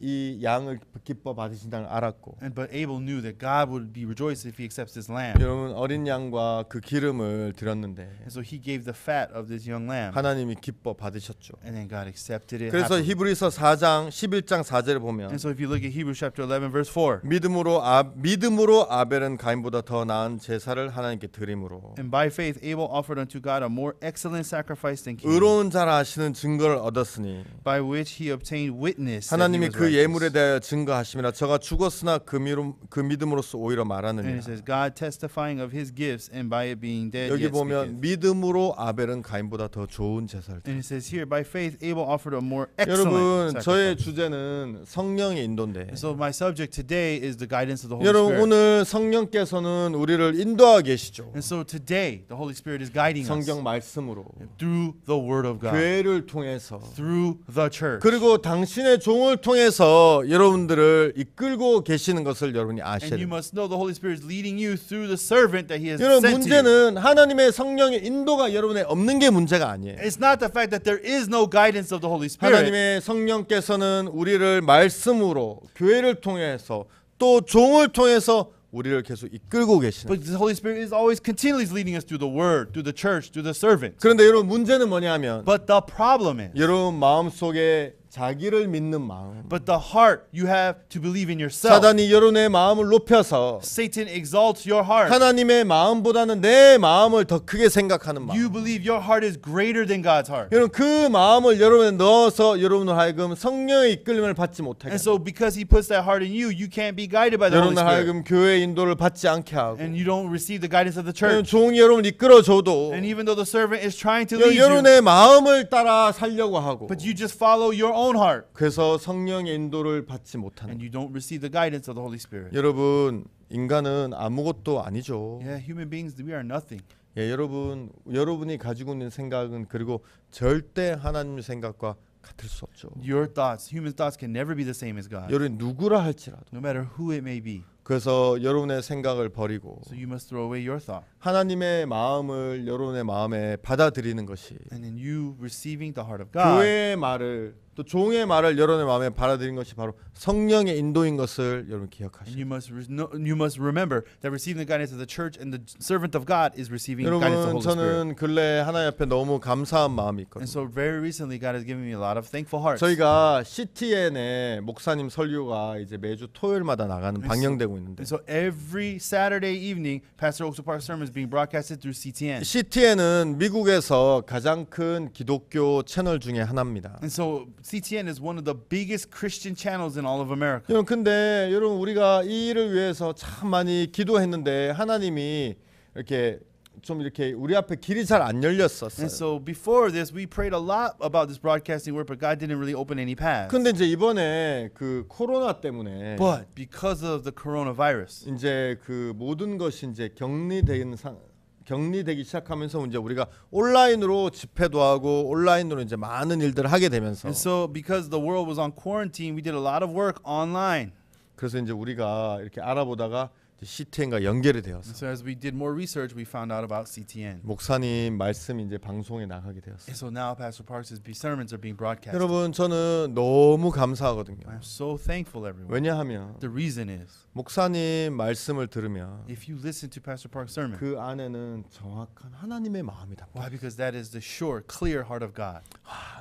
이 양을 기뻐 받으신다는 알았고. And but Abel knew that God would be rejoiced if he accepts this lamb. 여러분 어린 양과 그 기름을 드렸는데. And so he gave the fat of this young lamb. 하나님이 기뻐 받으셨죠. And then God accepted it. 그래서 히브리서 4장 11장 4절을 보면. And so if you look at Hebrews chapter 11 verse 4. 믿음으로 아 믿음으로 아벨은 가인보다 더 나은 제사를 하나님께 드림으로. And by faith Abel offered unto God a more excellent sacrifice than Cain. 의로운 자라 하시는 증거를 얻었으니. By which he obtained witness. 하나님이 그그 예물에 대하여 증거하심이라 저가 죽었으나 그, 믿음, 그 믿음으로서 오히려 And it 말하느니라 says, God testifying of his gifts, and by it being dead, 여기 yet 보면 speaketh. 믿음으로 아벨은 가인보다 더 좋은 제사를 드려 And it says here, by faith, Abel offered a more excellent 여러분 저의 sacrifice. 주제는 성령의 인도인데 And so my subject today is the guidance of the Holy 여러분 Spirit. 오늘 성령께서는 우리를 인도하고 계시죠 And so today, the Holy Spirit is guiding us 성경 말씀으로 through the Word of God, 교회를 통해서 through the church. 그리고 당신의 종을 성령께서 여러분들을 이끌고 계시는 것을 여러분이 아셔야 And you 됩니다. must know the Holy Spirit is leading you through the servant that He has 여러분 sent to you. 문제는 하나님의 성령의 인도가 여러분에 없는 게 문제가 아니에요. It's not the fact that there is no guidance of the Holy Spirit. 하나님의 성령께서는 우리를 말씀으로 교회를 통해서 또 종을 통해서 우리를 계속 이끌고 계시는 But the Holy Spirit is always continually leading us through the Word, through the church, through the servant. 그런데 여러분 문제는 뭐냐면 But the problem is, 여러분 마음속에 자기를 믿는 마음. But the heart you have to believe in yourself. 사단이 여러분의 마음을 높여서 Satan exalts your heart. 하나님의 마음보다는 내 마음을 더 크게 생각하는 마음. You believe your heart is greater than God's heart. 여러분 그 마음을 여러분에 넣어서 여러분을 하여금 성령의 이끌림을 받지 못하게. And so because he puts that heart in you, you can't be guided by the Holy Spirit. 여러분 하여금 교회 인도를 받지 않게 하고. And you don't receive the guidance of the church. 종이 여러분 이끌어줘도. And even though the servant is trying to lead you. 여러분의 마음을 따라 살려고 하고. But you just follow your own heart. 그래서 성령의 인도를 받지 못하는. And you don't receive the guidance of the Holy Spirit. 여러분 인간은 아무것도 아니죠. Yeah, human beings we are nothing. 예, 여러분 여러분이 가지고 있는 생각은 그리고 절대 하나님 생각과 같을 수 없죠. Your thoughts, human thoughts can never be the same as God. 여러분 누구라 할지라도. No matter who it may be. 그래서 여러분의 생각을 버리고. So you must throw away your thought. 하나님의 마음을 여러분의 마음에 받아들이는 것이 and in you receiving the heart of God. 교회의 말을 또 종의 말을 여러분의 마음에 받아들인 것이 바로 성령의 인도인 것을 여러분 And 기억하시오. you must re- no- you must remember that receiving the guidance of the church and the servant of God is receiving the guidance of the 여러분 Holy Spirit. 저는 근래 하나님 앞에 너무 감사한 마음이 And 있거든요. so very recently God has given me a lot of thankful hearts. 저희가 CTN의 목사님 설교가 이제 매주 토요일마다 나가는 방영되고 있는데 And so every Saturday evening, Pastor Oaksook Park sermons is being broadcasted through CTN. CTN은 미국에서 가장 큰 기독교 채널 중에 하나입니다. And so CTN is one of the biggest Christian channels in all of America. 여러분 근데 여러분 우리가 이 일을 위해서 참 많이 기도했는데 하나님이 이렇게 좀 이렇게 우리 앞에 길이 잘 안 열렸었어요. And so before this, we prayed a lot about this broadcasting work, but God didn't really open any paths. 근데 이제 이번에 그 코로나 때문에 But because of the coronavirus, 이제 그 모든 것이 이제 격리된 상 격리되기 시작하면서 이제 우리가 온라인으로 집회도 하고 온라인으로 이제 많은 일들을 하게 되면서 and so because the world was on quarantine, we did a lot of work online. 그래서 이제 우리가 이렇게 알아보다가 CTN과 연결이 되어서 So as we did more research, we found out about CTN. 목사님 말씀 이제 방송에 나가게 되었어요. And so now Pastor Parks' sermons are being broadcast. 여러분 저는 너무 감사하거든요. I'm so thankful, everyone. 왜냐하면 The reason is, 목사님 말씀을 들으면 if you listen to Pastor Parks' sermon, 그 안에는 정확한 하나님의 마음이 담겨. why? Because that is the sure, clear heart of God.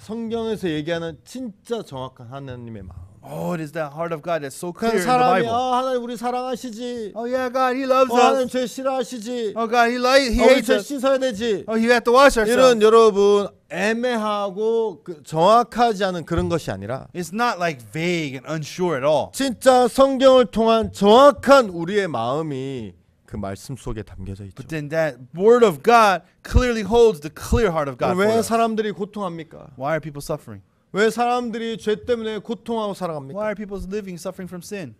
성경에서 얘기하는 진짜 정확한 하나님의 마음. Oh, it is that heart of God that's so clear in the Bible. 아 하나님 우리 사랑하시지. Oh yeah, God, He loves 어, 하나님 us. 죄 싫어하시지. Oh God, He like He 우리 hates 죄 us. 씻어야 되지. Oh, you have to wash 이런 ourselves. 여러분 애매하고 그 정확하지 않은 그런 것이 아니라 It's not like vague and unsure at all. 진짜 성경을 통한 정확한 우리의 마음이 그 말씀 속에 담겨져 있죠. But then that Word of God clearly holds the clear heart of God. for 왜 us. 사람들이 고통합니까? Why are people suffering? 왜 사람들이 죄 때문에 고통하고 살아갑니까? Why are people living suffering from sin?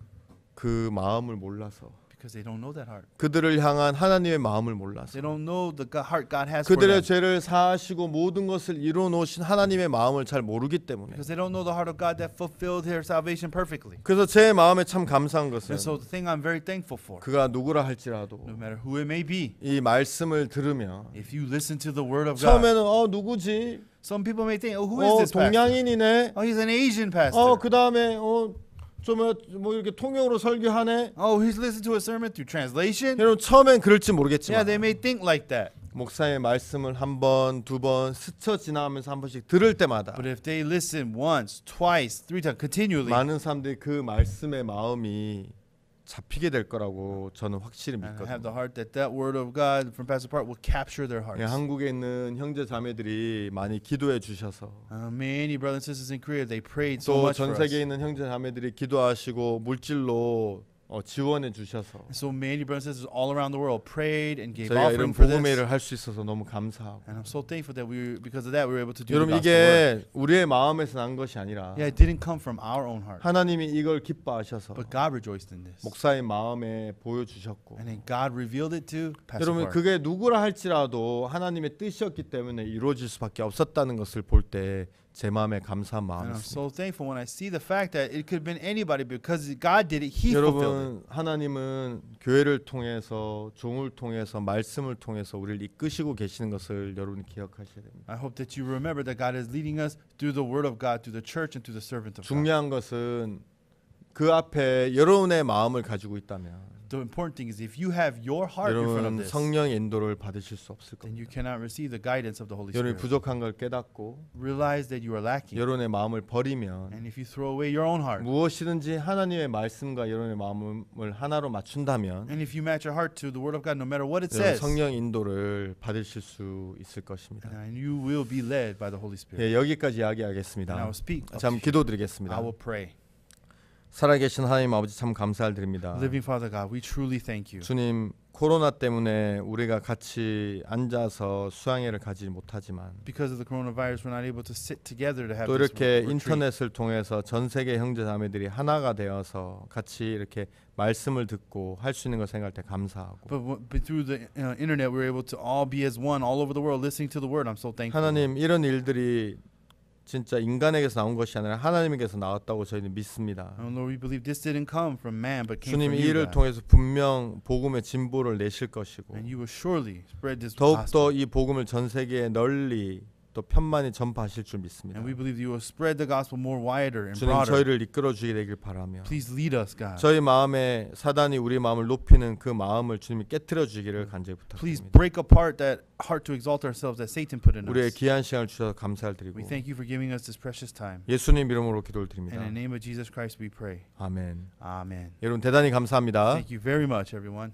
그 마음을 몰라서. because they don't know that heart. 그들을 향한 하나님의 마음을 몰라서 They don't know the God- heart God has for them. 그들의 죄를 사하시고 모든 것을 이루어 놓으신 하나님의 마음을 잘 모르기 때문에 Because they don't know the heart of God that fulfilled their salvation perfectly. 그래서 제 마음에 참 감사한 것은 And so the thing I'm very thankful for, 그가 누구라 할지라도 no matter who it may be, 이 말씀을 들으며 if you listen to the word of God, 처음에는 어 누구지? some people may think, "Oh, who is 어 this pastor? 동양인이네. Oh, he's an Asian pastor. 어 그다음에 어 좀뭐 이렇게 통역으로 설교하네. Oh, he's listened to a sermon through translation. 여러분 처음엔 그럴지 Yeah, 모르겠지만 they may think like that. 목사의 말씀을 한 번, 두번 스쳐 지나가면서 한 번씩 들을 때마다 But if they listen once, twice, three times continually, 많은 사람들이 그 말씀의 마음이 잡히게 될 거라고 저는 확실히 And I have the 믿거든요. heart that that word of God from Pastor Park will capture their 예, hearts. 한국에 있는 형제 자매들이 많이 기도해 주셔서 Uh, many brothers and sisters in Korea, they prayed so 또 much for 전 us. 세계에 있는 형제 자매들이 기도하시고 물질로 어, 지원해 주셔서 So many brothers and sisters all around the world prayed and gave 저희가 이런 offering for this. 복음회를 할수 있어서 너무 감사하고 And I'm so thankful that we, because of that, we were able to do the 여러분 gospel work. 이게 우리의 마음에서 난 것이 아니라 Yeah, it didn't come from our own heart, 하나님이 이걸 기뻐하셔서 but God rejoiced in this. 목사의 마음에 보여주셨고 And then God revealed it to Pastor 여러분 Park. 그게 누구라 할지라도 하나님의 뜻이었기 때문에 이루어질 수밖에 없었다는 것을 볼때 제 마음에 감사한 And 마음이 I'm 있습니다. so thankful when I see the fact that it could have been anybody because God did it. He fulfilled 여러분 하나님은 교회를 통해서 종을 통해서 말씀을 통해서 우리를 이끄시고 계시는 것을 여러분이 기억하셔야 됩니다. it. I hope that you remember that God is leading us through the Word of God, through the church, and through the servant of God. 중요한 것은 그 앞에 여러분의 마음을 가지고 있다면 The important thing is if you have your heart in front of 여러분 this, 성령 인도를 받으실 수 없을 then you 겁니다. cannot receive the guidance of the Holy 여러분이 Spirit. 부족한 걸 깨닫고 Realize that you are lacking. 여러분의 마음을 버리면 And if you throw away your own heart, 무엇이든지 하나님의 말씀과 여러분의 마음을 하나로 맞춘다면 and if you match your heart to the Word of God, no matter what it 여러분 says, 성령 인도를 받으실 수 있을 것입니다. and you will be led by the Holy Spirit. 예, 여기까지 이야기하겠습니다. And I will speak. 참 기도드리겠습니다. I will pray. 살아계신 하나님 아버지 참 감사를 드립니다. Living Father God, we truly thank you. 주님 코로나 때문에 우리가 같이 앉아서 수양회를 가지 못하지만 Because of the coronavirus, we're not able to sit together to have 또 this 이렇게 retreat. 인터넷을 통해서 전 세계 형제 자매들이 하나가 되어서 같이 이렇게 말씀을 듣고 할 수 있는 걸 생각할 때 감사하고 But, w- but through the uh, internet, we were able to all be as one all over the world, listening to the word. I'm so thankful. 하나님 이런 일들이 진짜 인간에게서 나온 것이 아니라 하나님에게서 나왔다고 저희는 믿습니다. And Lord, we believe this didn't come from man, but came 주님이 from you, 이를 God. 통해서 분명 복음의 진보를 내실 것이고 And you will surely spread this 더욱 gospel. 더이 복음을 전 세계에 널리 또 편만히 전파하실 줄 믿습니다. And we believe that you will spread the gospel more wider and 주님 broader. 저희를 이끌어 주게 되길 바라며 Please lead us, God. 저희 마음에 사단이 우리 마음을 높이는 그 마음을 주님이 깨뜨려 주기를 간절히 Please 부탁드립니다. break apart that heart to exalt ourselves that Satan put in 우리의 us. 귀한 시간을 주셔서 감사를 드리고 We thank you for giving us this precious time. 예수님 이름으로 기도를 And in the 드립니다. name of Jesus Christ, we pray. 아멘. Amen. 여러분 대단히 감사합니다. Thank you very much, everyone.